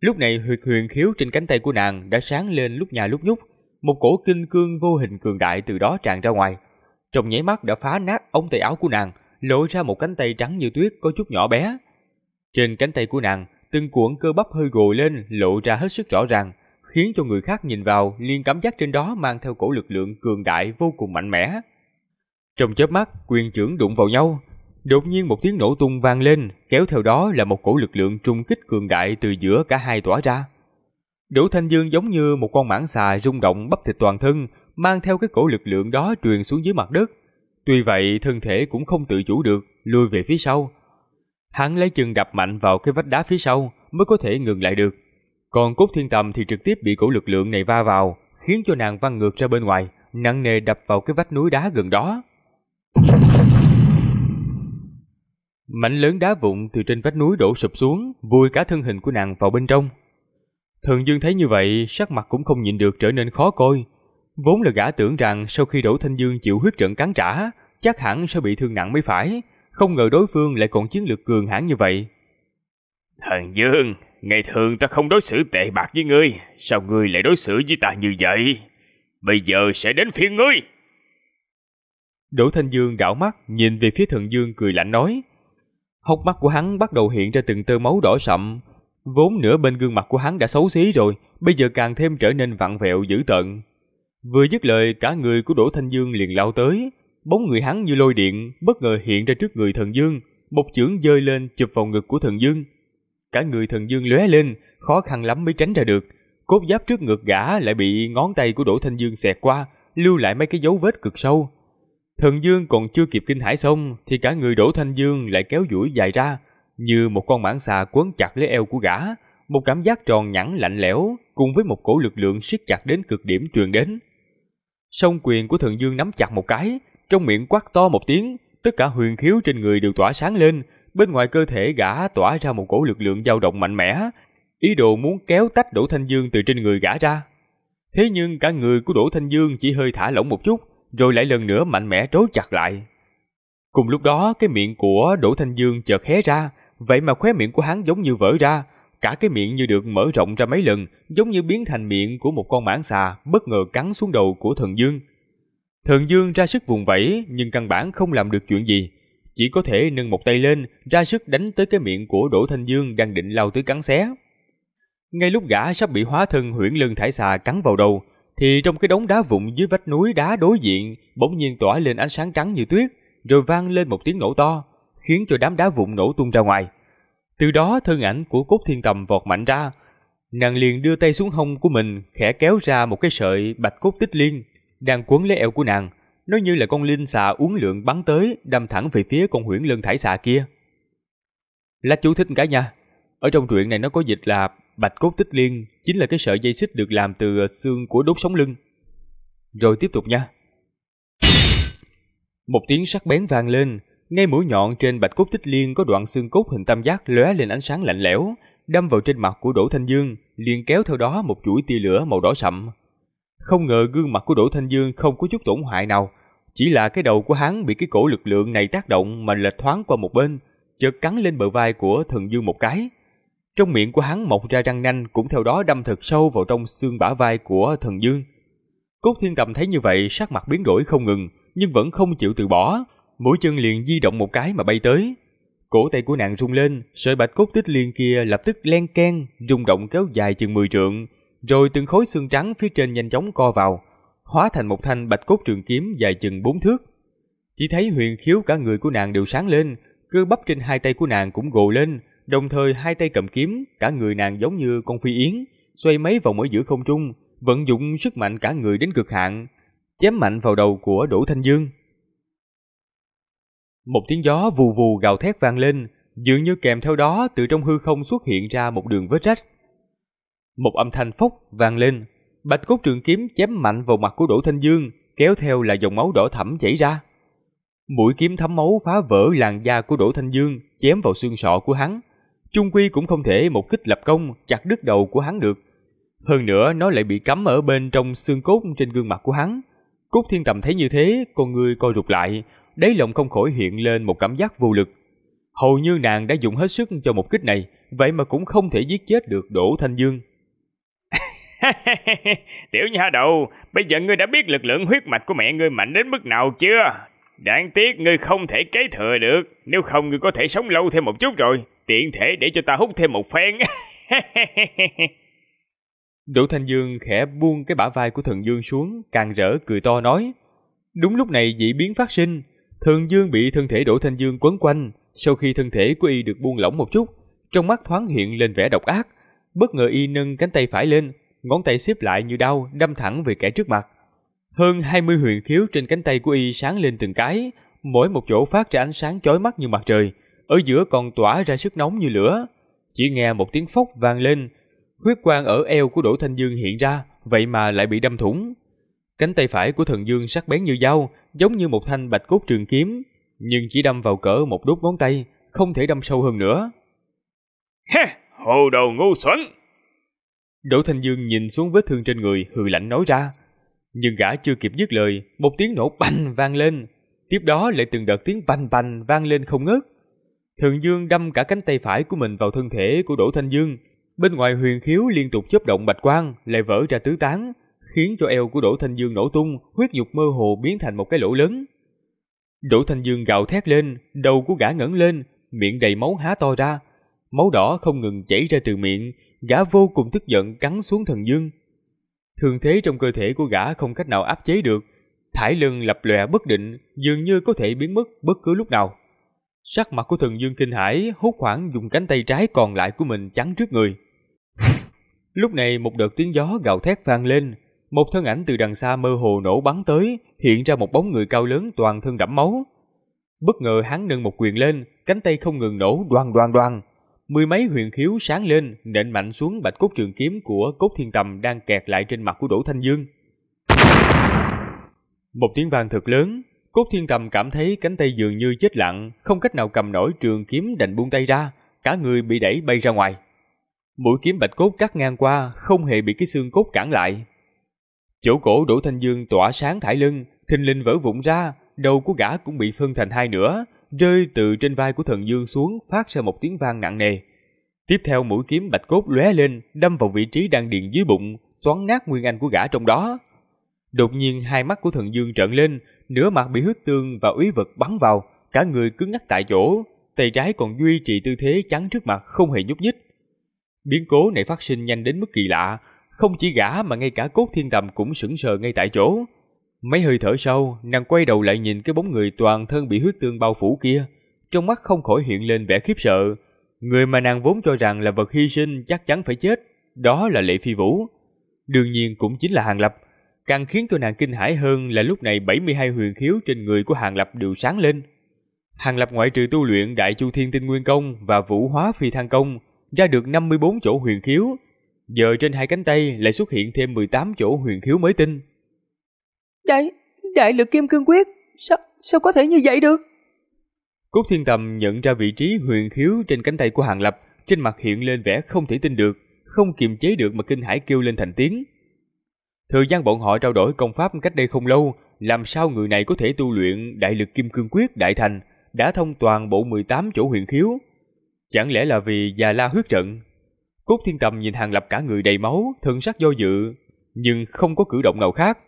Lúc này huyệt huyền khiếu trên cánh tay của nàng đã sáng lên lúc nhà lúc nhúc, một cổ kinh cương vô hình cường đại từ đó tràn ra ngoài. Trong nháy mắt đã phá nát ống tay áo của nàng, lộ ra một cánh tay trắng như tuyết có chút nhỏ bé, trên cánh tay của nàng, từng cuộn cơ bắp hơi gồ lên lộ ra hết sức rõ ràng, khiến cho người khác nhìn vào liền cảm giác trên đó mang theo cổ lực lượng cường đại vô cùng mạnh mẽ. Trong chớp mắt, quyền trưởng đụng vào nhau, đột nhiên một tiếng nổ tung vang lên, kéo theo đó là một cổ lực lượng trung kích cường đại từ giữa cả hai tỏa ra. Đỗ Thanh Dương giống như một con mãng xà rung động bắp thịt toàn thân, mang theo cái cổ lực lượng đó truyền xuống dưới mặt đất. Tuy vậy, thân thể cũng không tự chủ được, lùi về phía sau, Hắn lấy chân đập mạnh vào cái vách đá phía sau mới có thể ngừng lại được. Còn Cốt Thiên Tầm thì trực tiếp bị cổ lực lượng này va vào, khiến cho nàng văng ngược ra bên ngoài, nặng nề đập vào cái vách núi đá gần đó. Mảnh lớn đá vụn từ trên vách núi đổ sụp xuống, vùi cả thân hình của nàng vào bên trong. thường Dương thấy như vậy, sắc mặt cũng không nhịn được trở nên khó coi. Vốn là gã tưởng rằng sau khi đổ Thanh Dương chịu huyết trận cắn trả, chắc hẳn sẽ bị thương nặng mới phải, không ngờ đối phương lại còn chiến lược cường hãn như vậy. Thần Dương, ngày thường ta không đối xử tệ bạc với ngươi, sao ngươi lại đối xử với ta như vậy? Bây giờ sẽ đến phiên ngươi. Đỗ Thanh Dương đảo mắt nhìn về phía Thần Dương cười lạnh nói. Hốc mắt của hắn bắt đầu hiện ra từng tơ máu đỏ sậm, vốn nửa bên gương mặt của hắn đã xấu xí rồi, bây giờ càng thêm trở nên vặn vẹo dữ tợn. Vừa dứt lời, cả người của Đỗ Thanh Dương liền lao tới, bóng người hắn như lôi điện, bất ngờ hiện ra trước người thần dương, một chưởng rơi lên chụp vào ngực của thần dương. Cả người thần dương lóe lên, khó khăn lắm mới tránh ra được. Cốt giáp trước ngực gã lại bị ngón tay của Đỗ Thanh Dương xẹt qua, lưu lại mấy cái dấu vết cực sâu. Thần Dương còn chưa kịp kinh hãi xong thì cả người Đỗ Thanh Dương lại kéo duỗi dài ra, như một con mãng xà quấn chặt lấy eo của gã, một cảm giác tròn nhẵn lạnh lẽo cùng với một cổ lực lượng siết chặt đến cực điểm truyền đến. Song quyền của Thần Dương nắm chặt một cái, trong miệng quát to một tiếng, tất cả huyền khiếu trên người đều tỏa sáng lên, bên ngoài cơ thể gã tỏa ra một cổ lực lượng dao động mạnh mẽ, ý đồ muốn kéo tách Đỗ Thanh Dương từ trên người gã ra. Thế nhưng cả người của Đỗ Thanh Dương chỉ hơi thả lỏng một chút, rồi lại lần nữa mạnh mẽ trói chặt lại. Cùng lúc đó, cái miệng của Đỗ Thanh Dương chợt hé ra, vậy mà khóe miệng của hắn giống như vỡ ra, cả cái miệng như được mở rộng ra mấy lần, giống như biến thành miệng của một con mãng xà bất ngờ cắn xuống đầu của Thần Dương. Thần Dương ra sức vùng vẫy nhưng căn bản không làm được chuyện gì, chỉ có thể nâng một tay lên ra sức đánh tới cái miệng của Đỗ Thanh Dương đang định lao tới cắn xé. Ngay lúc gã sắp bị hóa thân huyễn lưng thải xà cắn vào đầu, thì trong cái đống đá vụn dưới vách núi đá đối diện bỗng nhiên tỏa lên ánh sáng trắng như tuyết, rồi vang lên một tiếng nổ to, khiến cho đám đá vụn nổ tung ra ngoài. Từ đó thân ảnh của Cốt Thiên Tầm vọt mạnh ra, nàng liền đưa tay xuống hông của mình khẽ kéo ra một cái sợi bạch cốt tích liên đang cuốn lấy eo của nàng. Nó như là con linh xà uốn lượn bắn tới, đâm thẳng về phía con huyễn lân thải xà kia. Lát chú thích cả nha. Ở trong truyện này nó có dịch là bạch cốt tích liên, chính là cái sợi dây xích được làm từ xương của đốt sống lưng. Rồi tiếp tục nha. Một tiếng sắc bén vang lên, ngay mũi nhọn trên bạch cốt tích liên có đoạn xương cốt hình tam giác lóe lên ánh sáng lạnh lẽo, đâm vào trên mặt của Đỗ Thanh Dương, liền kéo theo đó một chuỗi tia lửa màu đỏ sậm. Không ngờ gương mặt của Đỗ Thanh Dương không có chút tổn hại nào, chỉ là cái đầu của hắn bị cái cổ lực lượng này tác động mà lệch thoáng qua một bên, chợt cắn lên bờ vai của Thần Dương một cái. Trong miệng của hắn mọc ra răng nanh cũng theo đó đâm thật sâu vào trong xương bả vai của Thần Dương. Cốt Thiên Cầm thấy như vậy, sắc mặt biến đổi không ngừng, nhưng vẫn không chịu từ bỏ, mỗi chân liền di động một cái mà bay tới. Cổ tay của nàng rung lên, sợi bạch cốt tích liên kia lập tức len keng, rung động kéo dài chừng 10 trượng, rồi từng khối xương trắng phía trên nhanh chóng co vào, hóa thành một thanh bạch cốt trường kiếm dài chừng bốn thước. Chỉ thấy huyền khiếu cả người của nàng đều sáng lên, cơ bắp trên hai tay của nàng cũng gồ lên, đồng thời hai tay cầm kiếm, cả người nàng giống như con phi yến, xoay mấy vòng ở giữa không trung, vận dụng sức mạnh cả người đến cực hạn, chém mạnh vào đầu của Đỗ Thanh Dương. Một tiếng gió vù vù gào thét vang lên, dường như kèm theo đó từ trong hư không xuất hiện ra một đường vết rách, một âm thanh phốc vang lên, bạch cốt trường kiếm chém mạnh vào mặt của Đỗ Thanh Dương, kéo theo là dòng máu đỏ thẫm chảy ra. Mũi kiếm thấm máu phá vỡ làn da của Đỗ Thanh Dương, chém vào xương sọ của hắn. Trung Quy cũng không thể một kích lập công chặt đứt đầu của hắn được. Hơn nữa nó lại bị cắm ở bên trong xương cốt trên gương mặt của hắn. Cốt thiên tầm thấy như thế, con người co rụt lại, đáy lòng không khỏi hiện lên một cảm giác vô lực. Hầu như nàng đã dùng hết sức cho một kích này, vậy mà cũng không thể giết chết được Đỗ Thanh Dương. (laughs) Tiểu nha đầu, bây giờ ngươi đã biết lực lượng huyết mạch của mẹ ngươi mạnh đến mức nào chưa? Đáng tiếc ngươi không thể kế thừa được, nếu không ngươi có thể sống lâu thêm một chút rồi, tiện thể để cho ta hút thêm một phen. (laughs) Đỗ Thanh Dương khẽ buông cái bả vai của Thần Dương xuống, càng rỡ cười to nói. Đúng lúc này dị biến phát sinh, Thần Dương bị thân thể Đỗ Thanh Dương quấn quanh, sau khi thân thể của y được buông lỏng một chút, trong mắt thoáng hiện lên vẻ độc ác. Bất ngờ y nâng cánh tay phải lên, ngón tay xếp lại như đau đâm thẳng về kẻ trước mặt. Hơn 20 huyền khiếu trên cánh tay của y sáng lên từng cái, mỗi một chỗ phát ra ánh sáng chói mắt như mặt trời, ở giữa còn tỏa ra sức nóng như lửa. Chỉ nghe một tiếng phốc vang lên, huyết quang ở eo của Đỗ Thanh Dương hiện ra, vậy mà lại bị đâm thủng. Cánh tay phải của Thần Dương sắc bén như dao, giống như một thanh bạch cốt trường kiếm, nhưng chỉ đâm vào cỡ một đốt ngón tay, không thể đâm sâu hơn nữa. Ha, hồ đầu ngu xuẩn! Đỗ Thanh Dương nhìn xuống vết thương trên người, hừ lạnh nói ra. Nhưng gã chưa kịp dứt lời, một tiếng nổ bành vang lên. Tiếp đó lại từng đợt tiếng bành bành vang lên không ngớt. Thường Dương đâm cả cánh tay phải của mình vào thân thể của Đỗ Thanh Dương. Bên ngoài huyền khiếu liên tục chớp động bạch quang, lại vỡ ra tứ tán, khiến cho eo của Đỗ Thanh Dương nổ tung, huyết nhục mơ hồ biến thành một cái lỗ lớn. Đỗ Thanh Dương gào thét lên, đầu của gã ngẩng lên, miệng đầy máu há to ra. Máu đỏ không ngừng chảy ra từ miệng, gã vô cùng tức giận cắn xuống thần dương. Thường thế trong cơ thể của gã không cách nào áp chế được, thải lưng lập lòe bất định, dường như có thể biến mất bất cứ lúc nào. Sắc mặt của thần dương kinh hãi, hốt hoảng dùng cánh tay trái còn lại của mình chắn trước người. Lúc này một đợt tiếng gió gào thét vang lên, một thân ảnh từ đằng xa mơ hồ nổ bắn tới, hiện ra một bóng người cao lớn toàn thân đẫm máu. Bất ngờ hắn nâng một quyền lên, cánh tay không ngừng nổ đoan đoan đoan, mười mấy huyền khiếu sáng lên, nện mạnh xuống bạch cốt trường kiếm của cốt thiên tầm đang kẹt lại trên mặt của Đỗ Thanh Dương. Một tiếng vang thật lớn, cốt thiên tầm cảm thấy cánh tay dường như chết lặng, không cách nào cầm nổi trường kiếm đành buông tay ra, cả người bị đẩy bay ra ngoài. Mũi kiếm bạch cốt cắt ngang qua, không hề bị cái xương cốt cản lại. Chỗ cổ Đỗ Thanh Dương tỏa sáng thải lưng, thình linh vỡ vụn ra, đầu của gã cũng bị phân thành hai nửa, rơi từ trên vai của thần dương xuống phát ra một tiếng vang nặng nề. Tiếp theo mũi kiếm bạch cốt lóe lên, đâm vào vị trí đang điện dưới bụng, xoắn nát nguyên anh của gã trong đó. Đột nhiên hai mắt của thần dương trợn lên, nửa mặt bị huyết tương và úy vật bắn vào, cả người cứng ngắc tại chỗ, tay trái còn duy trì tư thế chắn trước mặt không hề nhúc nhích. Biến cố này phát sinh nhanh đến mức kỳ lạ, không chỉ gã mà ngay cả cốt thiên tầm cũng sững sờ ngay tại chỗ. Mấy hơi thở sau, nàng quay đầu lại nhìn cái bóng người toàn thân bị huyết tương bao phủ kia, trong mắt không khỏi hiện lên vẻ khiếp sợ. Người mà nàng vốn cho rằng là vật hy sinh chắc chắn phải chết, đó là Lệ Phi Vũ. Đương nhiên cũng chính là Hàng Lập. Càng khiến cho nàng kinh hãi hơn là lúc này 72 huyền khiếu trên người của Hàng Lập đều sáng lên. Hàng Lập ngoại trừ tu luyện Đại Chu Thiên Tinh Nguyên Công và Vũ Hóa Phi Thăng Công, ra được 54 chỗ huyền khiếu. Giờ trên hai cánh tay lại xuất hiện thêm 18 chỗ huyền khiếu mới tinh. Đại, đại lực kim cương quyết, sao, sao có thể như vậy được? Cúc Thiên Tầm nhận ra vị trí huyền khiếu trên cánh tay của Hàng Lập, trên mặt hiện lên vẻ không thể tin được, không kiềm chế được mà kinh hãi kêu lên thành tiếng. Thời gian bọn họ trao đổi công pháp cách đây không lâu, làm sao người này có thể tu luyện đại lực kim cương quyết đại thành, đã thông toàn bộ 18 chỗ huyền khiếu. Chẳng lẽ là vì già la huyết trận? Cúc Thiên Tầm nhìn Hàng Lập cả người đầy máu, thân sắc do dự, nhưng không có cử động nào khác.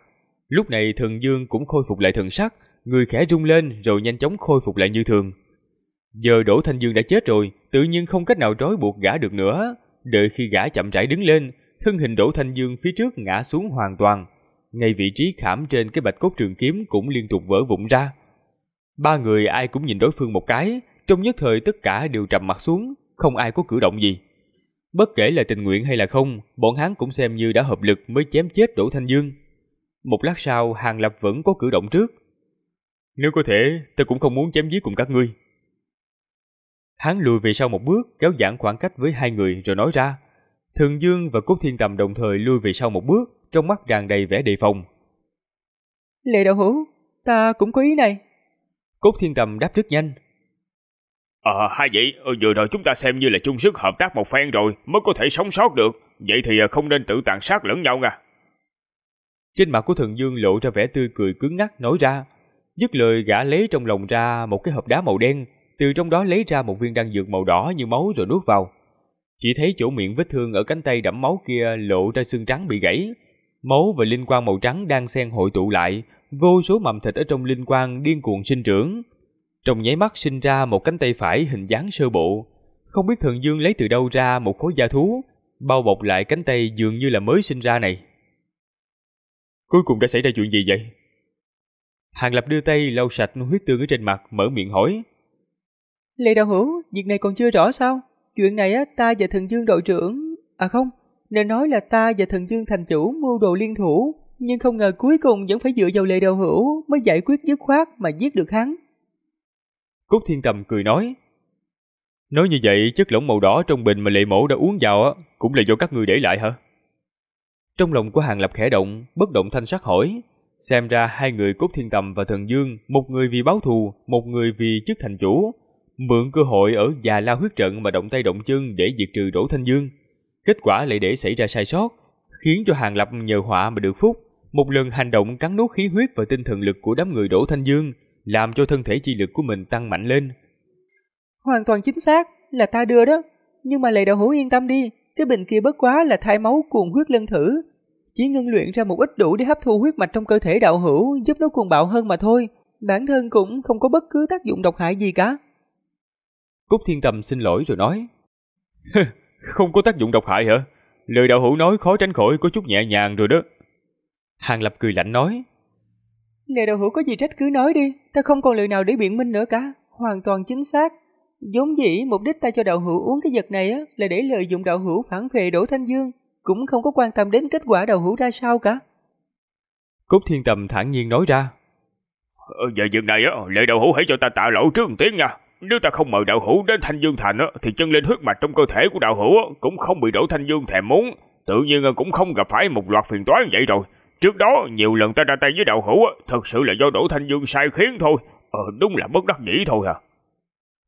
Lúc này thần dương cũng khôi phục lại thần sắc, người khẽ rung lên rồi nhanh chóng khôi phục lại như thường. Giờ Đỗ Thanh Dương đã chết rồi, tự nhiên không cách nào trói buộc gã được nữa. Đợi khi gã chậm rãi đứng lên, thân hình Đỗ Thanh Dương phía trước ngã xuống hoàn toàn. Ngay vị trí khảm trên cái bạch cốt trường kiếm cũng liên tục vỡ vụn ra. Ba người ai cũng nhìn đối phương một cái, trong nhất thời tất cả đều trầm mặt xuống, không ai có cử động gì. Bất kể là tình nguyện hay là không, bọn hắn cũng xem như đã hợp lực mới chém chết Đỗ Thanh Dương. Một lát sau, Hàng Lập vẫn có cử động trước. Nếu có thể, tôi cũng không muốn chém giết cùng các ngươi. Hắn lùi về sau một bước, kéo giãn khoảng cách với hai người rồi nói ra. Thường Dương và cốt Thiên Tầm đồng thời lùi về sau một bước, trong mắt tràn đầy vẻ đề phòng. Lệ đạo hữu, ta cũng có ý này. cốt Thiên Tầm đáp rất nhanh. Ờ, à, hay vậy, ờ, vừa rồi chúng ta xem như là chung sức hợp tác một phen rồi mới có thể sống sót được. Vậy thì ờ, không nên tự tàn sát lẫn nhau nha. Trên mặt của thần dương lộ ra vẻ tươi cười cứng ngắc nói ra. Dứt lời gã lấy trong lòng ra một cái hộp đá màu đen, từ trong đó lấy ra một viên đan dược màu đỏ như máu rồi nuốt vào. Chỉ thấy chỗ miệng vết thương ở cánh tay đẫm máu kia lộ ra xương trắng bị gãy. Máu và linh quang màu trắng đang xen hội tụ lại, vô số mầm thịt ở trong linh quang điên cuồng sinh trưởng. Trong nháy mắt sinh ra một cánh tay phải hình dáng sơ bộ, không biết Thần Dương lấy từ đâu ra một khối da thú, bao bọc lại cánh tay dường như là mới sinh ra này. Cuối cùng đã xảy ra chuyện gì vậy? Hàng Lập đưa tay lau sạch huyết tương ở trên mặt, mở miệng hỏi. Lê Đạo Hữu, việc này còn chưa rõ sao? Chuyện này á, ta và thần dương đội trưởng... À không, nên nói là ta và thần dương thành chủ mưu đồ liên thủ, nhưng không ngờ cuối cùng vẫn phải dựa vào Lê Đạo Hữu mới giải quyết dứt khoát mà giết được hắn. Cúc Thiên Tầm cười nói. Nói như vậy, chất lỏng màu đỏ trong bình mà Lệ Mẫu đã uống vào á, cũng là do các người để lại hả? Trong lòng của Hàng Lập khẽ động, bất động thanh sắc hỏi. Xem ra hai người Cốt Thiên Tầm và Thần Dương, một người vì báo thù, một người vì chức thành chủ. Mượn cơ hội ở già la huyết trận mà động tay động chân để diệt trừ Đỗ Thanh Dương. Kết quả lại để xảy ra sai sót, khiến cho Hàng Lập nhờ họa mà được phúc. Một lần hành động cắn nuốt khí huyết và tinh thần lực của đám người Đỗ Thanh Dương, làm cho thân thể chi lực của mình tăng mạnh lên. Hoàn toàn chính xác, là ta đưa đó. Nhưng mà Lệ Đạo Hữu yên tâm đi, cái bình kia bất quá là thai máu cuồng huyết lân thử, chỉ ngưng luyện ra một ít đủ để hấp thu huyết mạch trong cơ thể đạo hữu giúp nó cuồng bạo hơn mà thôi, bản thân cũng không có bất cứ tác dụng độc hại gì cả. Cúc Thiên Tâm xin lỗi rồi nói, (laughs) không có tác dụng độc hại hả? Lời đạo hữu nói khó tránh khỏi có chút nhẹ nhàng rồi đó. Hàng Lập cười lạnh nói, Lệ đạo hữu có gì trách cứ nói đi, ta không còn lời nào để biện minh nữa cả, hoàn toàn chính xác. Giống dĩ mục đích ta cho đạo hữu uống cái vật này á, là để lợi dụng đạo hữu phản về đổ Thanh Dương, cũng không có quan tâm đến kết quả đạo hữu ra sao cả. Cúc Thiên Tầm thản nhiên nói ra. Ờ, về việc này á, lệ đạo hữu hãy cho ta tạ lỗi trước một tiếng nha. Nếu ta không mời đạo hữu đến Thanh Dương Thành á, thì chân linh huyết mạch trong cơ thể của đạo hữu cũng không bị đổ Thanh Dương thèm muốn, tự nhiên cũng không gặp phải một loạt phiền toái vậy rồi. Trước đó nhiều lần ta ra tay với đạo hữu thật sự là do đổ Thanh Dương sai khiến thôi. Ờ, đúng là bất đắc dĩ thôi à.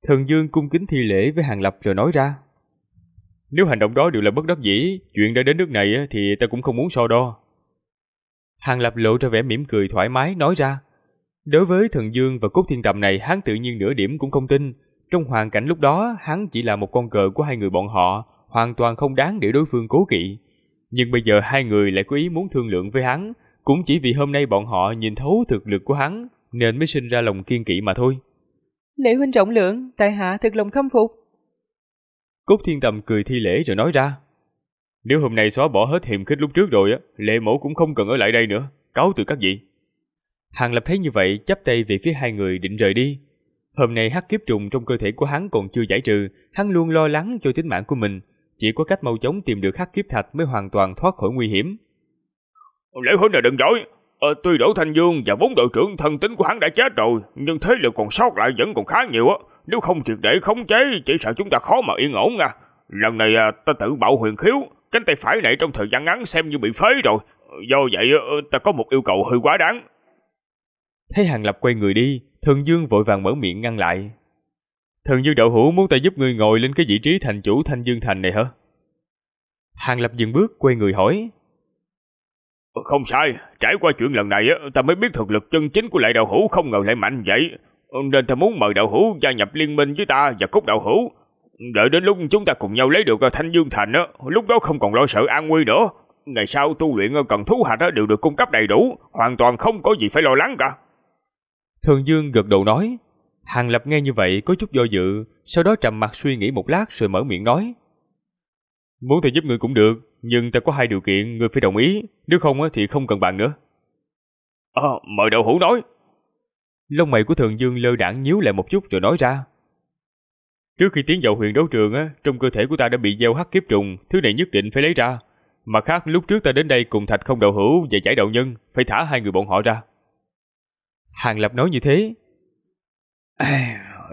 Thần Dương cung kính thi lễ với Hàng Lập rồi nói ra. Nếu hành động đó đều là bất đắc dĩ, chuyện đã đến nước này thì ta cũng không muốn so đo. Hàng Lập lộ ra vẻ mỉm cười thoải mái nói ra. Đối với Thần Dương và Cốt Thiên Tầm này hắn tự nhiên nửa điểm cũng không tin. Trong hoàn cảnh lúc đó hắn chỉ là một con cờ của hai người bọn họ, hoàn toàn không đáng để đối phương cố kỵ. Nhưng bây giờ hai người lại có ý muốn thương lượng với hắn, cũng chỉ vì hôm nay bọn họ nhìn thấu thực lực của hắn nên mới sinh ra lòng kiên kỵ mà thôi lễ huynh trọng lượng, tại hạ thực lòng khâm phục. Cúc thiên tầm cười thi lễ rồi nói ra. Nếu hôm nay xóa bỏ hết hiềm khích lúc trước rồi, lệ mẫu cũng không cần ở lại đây nữa, cáo từ các vị. Hàng lập thấy như vậy, chắp tay về phía hai người định rời đi. Hôm nay hắc kiếp trùng trong cơ thể của hắn còn chưa giải trừ, hắn luôn lo lắng cho tính mạng của mình. Chỉ có cách mau chóng tìm được hắc kiếp thạch mới hoàn toàn thoát khỏi nguy hiểm. Lễ huynh là đừng giỏi, Ờ, tuy Đỗ Thanh Dương và bốn đội trưởng thân tính của hắn đã chết rồi, nhưng thế lực còn sót lại vẫn còn khá nhiều á. Nếu không triệt để khống chế, chỉ sợ chúng ta khó mà yên ổn nha. Lần này à, ta tự bạo huyền khiếu, cánh tay phải này trong thời gian ngắn xem như bị phế rồi. Do vậy, ờ, ta có một yêu cầu hơi quá đáng. Thấy Hàng Lập quay người đi, Thường Dương vội vàng mở miệng ngăn lại. Thường Dương đậu hữu muốn ta giúp người ngồi lên cái vị trí thành chủ Thanh Dương Thành này hả? Hàng Lập dừng bước, quay người hỏi. Không sai, trải qua chuyện lần này ta mới biết thực lực chân chính của lại đạo hữu không ngờ lại mạnh vậy. Nên ta muốn mời đạo hữu gia nhập liên minh với ta và cúc đạo hữu. Đợi đến lúc chúng ta cùng nhau lấy được Thanh Dương Thành, lúc đó không còn lo sợ an nguy nữa. Ngày sau tu luyện cần thú hạch đều được cung cấp đầy đủ, hoàn toàn không có gì phải lo lắng cả. Thường Dương gật đầu nói. Hàng Lập nghe như vậy có chút do dự, sau đó trầm mặt suy nghĩ một lát rồi mở miệng nói. Muốn thầy giúp người cũng được, nhưng ta có hai điều kiện người phải đồng ý, nếu không thì không cần bạn nữa. À, mời đậu hủ nói. Lông mày của Thường Dương lơ đảng nhíu lại một chút rồi nói ra. Trước khi tiến vào huyền đấu trường, á, trong cơ thể của ta đã bị gieo hắc kiếp trùng, thứ này nhất định phải lấy ra. Mà khác lúc trước ta đến đây cùng Thạch không đầu hủ và giải đầu nhân, phải thả hai người bọn họ ra. Hàng Lập nói như thế.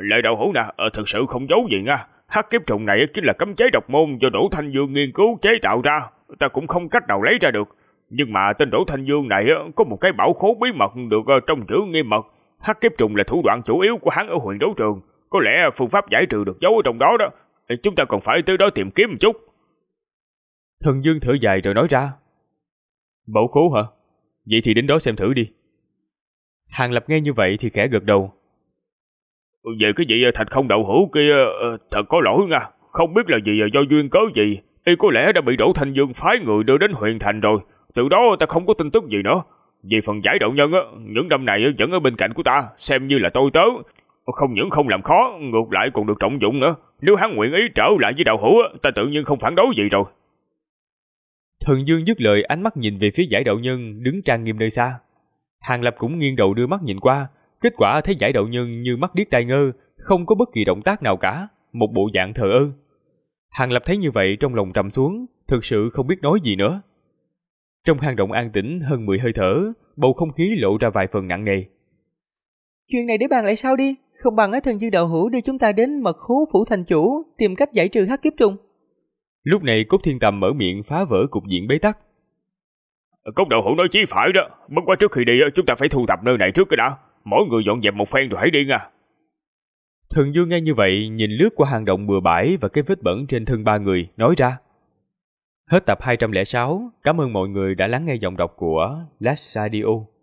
lời đầu hủ nè, ờ, thật sự không giấu gì nha. Hắc kiếp trùng này chính là cấm chế độc môn do Đỗ Thanh Dương nghiên cứu chế tạo ra, ta cũng không cách nào lấy ra được. Nhưng mà tên Đỗ Thanh Dương này có một cái bảo khố bí mật được ờ, trong trữ nghiêm mật. Hắc kiếp trùng là thủ đoạn chủ yếu của hắn ở huyện đấu trường. Có lẽ phương pháp giải trừ được giấu ở trong đó đó. Chúng ta còn phải tới đó tìm kiếm một chút. Thần Dương thở dài rồi nói ra. Bảo khố hả? Vậy thì đến đó xem thử đi. Hàng Lập nghe như vậy thì khẽ gật đầu, về cái vị ờ, thạch không đậu hữu kia ờ, ờ, thật có lỗi nha, không biết là vì do duyên cớ gì, y có lẽ đã bị Đỗ Thanh Dương phái người đưa đến huyền thành rồi, từ đó ta không có tin tức gì nữa. Về phần giải đậu nhân á, những năm này vẫn ở bên cạnh của ta, xem như là tôi tớ. Không những không làm khó, ngược lại còn được trọng dụng nữa. Nếu hắn nguyện ý trở lại với đậu hữu, ta tự nhiên không phản đối gì rồi. Thần Dương dứt lời ánh mắt nhìn về phía giải đậu nhân đứng trang nghiêm nơi xa. Hàng Lập cũng nghiêng đầu đưa mắt nhìn qua, Kết quả thấy giải đậu nhân như mắt điếc tai ngơ, không có bất kỳ động tác nào cả, một bộ dạng thờ ơ. Hàng Lập thấy như vậy trong lòng trầm xuống, thực sự không biết nói gì nữa. Trong hang động an tĩnh hơn 10 hơi thở, bầu không khí lộ ra vài phần nặng nề. Chuyện này để bàn lại sau đi, không bằng ấy thần dư đạo hữu đưa chúng ta đến mật khố phủ thành chủ, tìm cách giải trừ hắc kiếp trùng. Lúc này Cốt Thiên Tầm mở miệng phá vỡ cục diện bế tắc. Cốt đạo hữu nói chí phải đó, bất quá trước khi đi chúng ta phải thu thập nơi này trước cái đã mỗi người dọn dẹp một phen rồi hãy đi nha. Thần Dương nghe như vậy, nhìn lướt qua hang động bừa bãi và cái vết bẩn trên thân ba người, nói ra. Hết tập 206, cảm ơn mọi người đã lắng nghe giọng đọc của Lash Radio.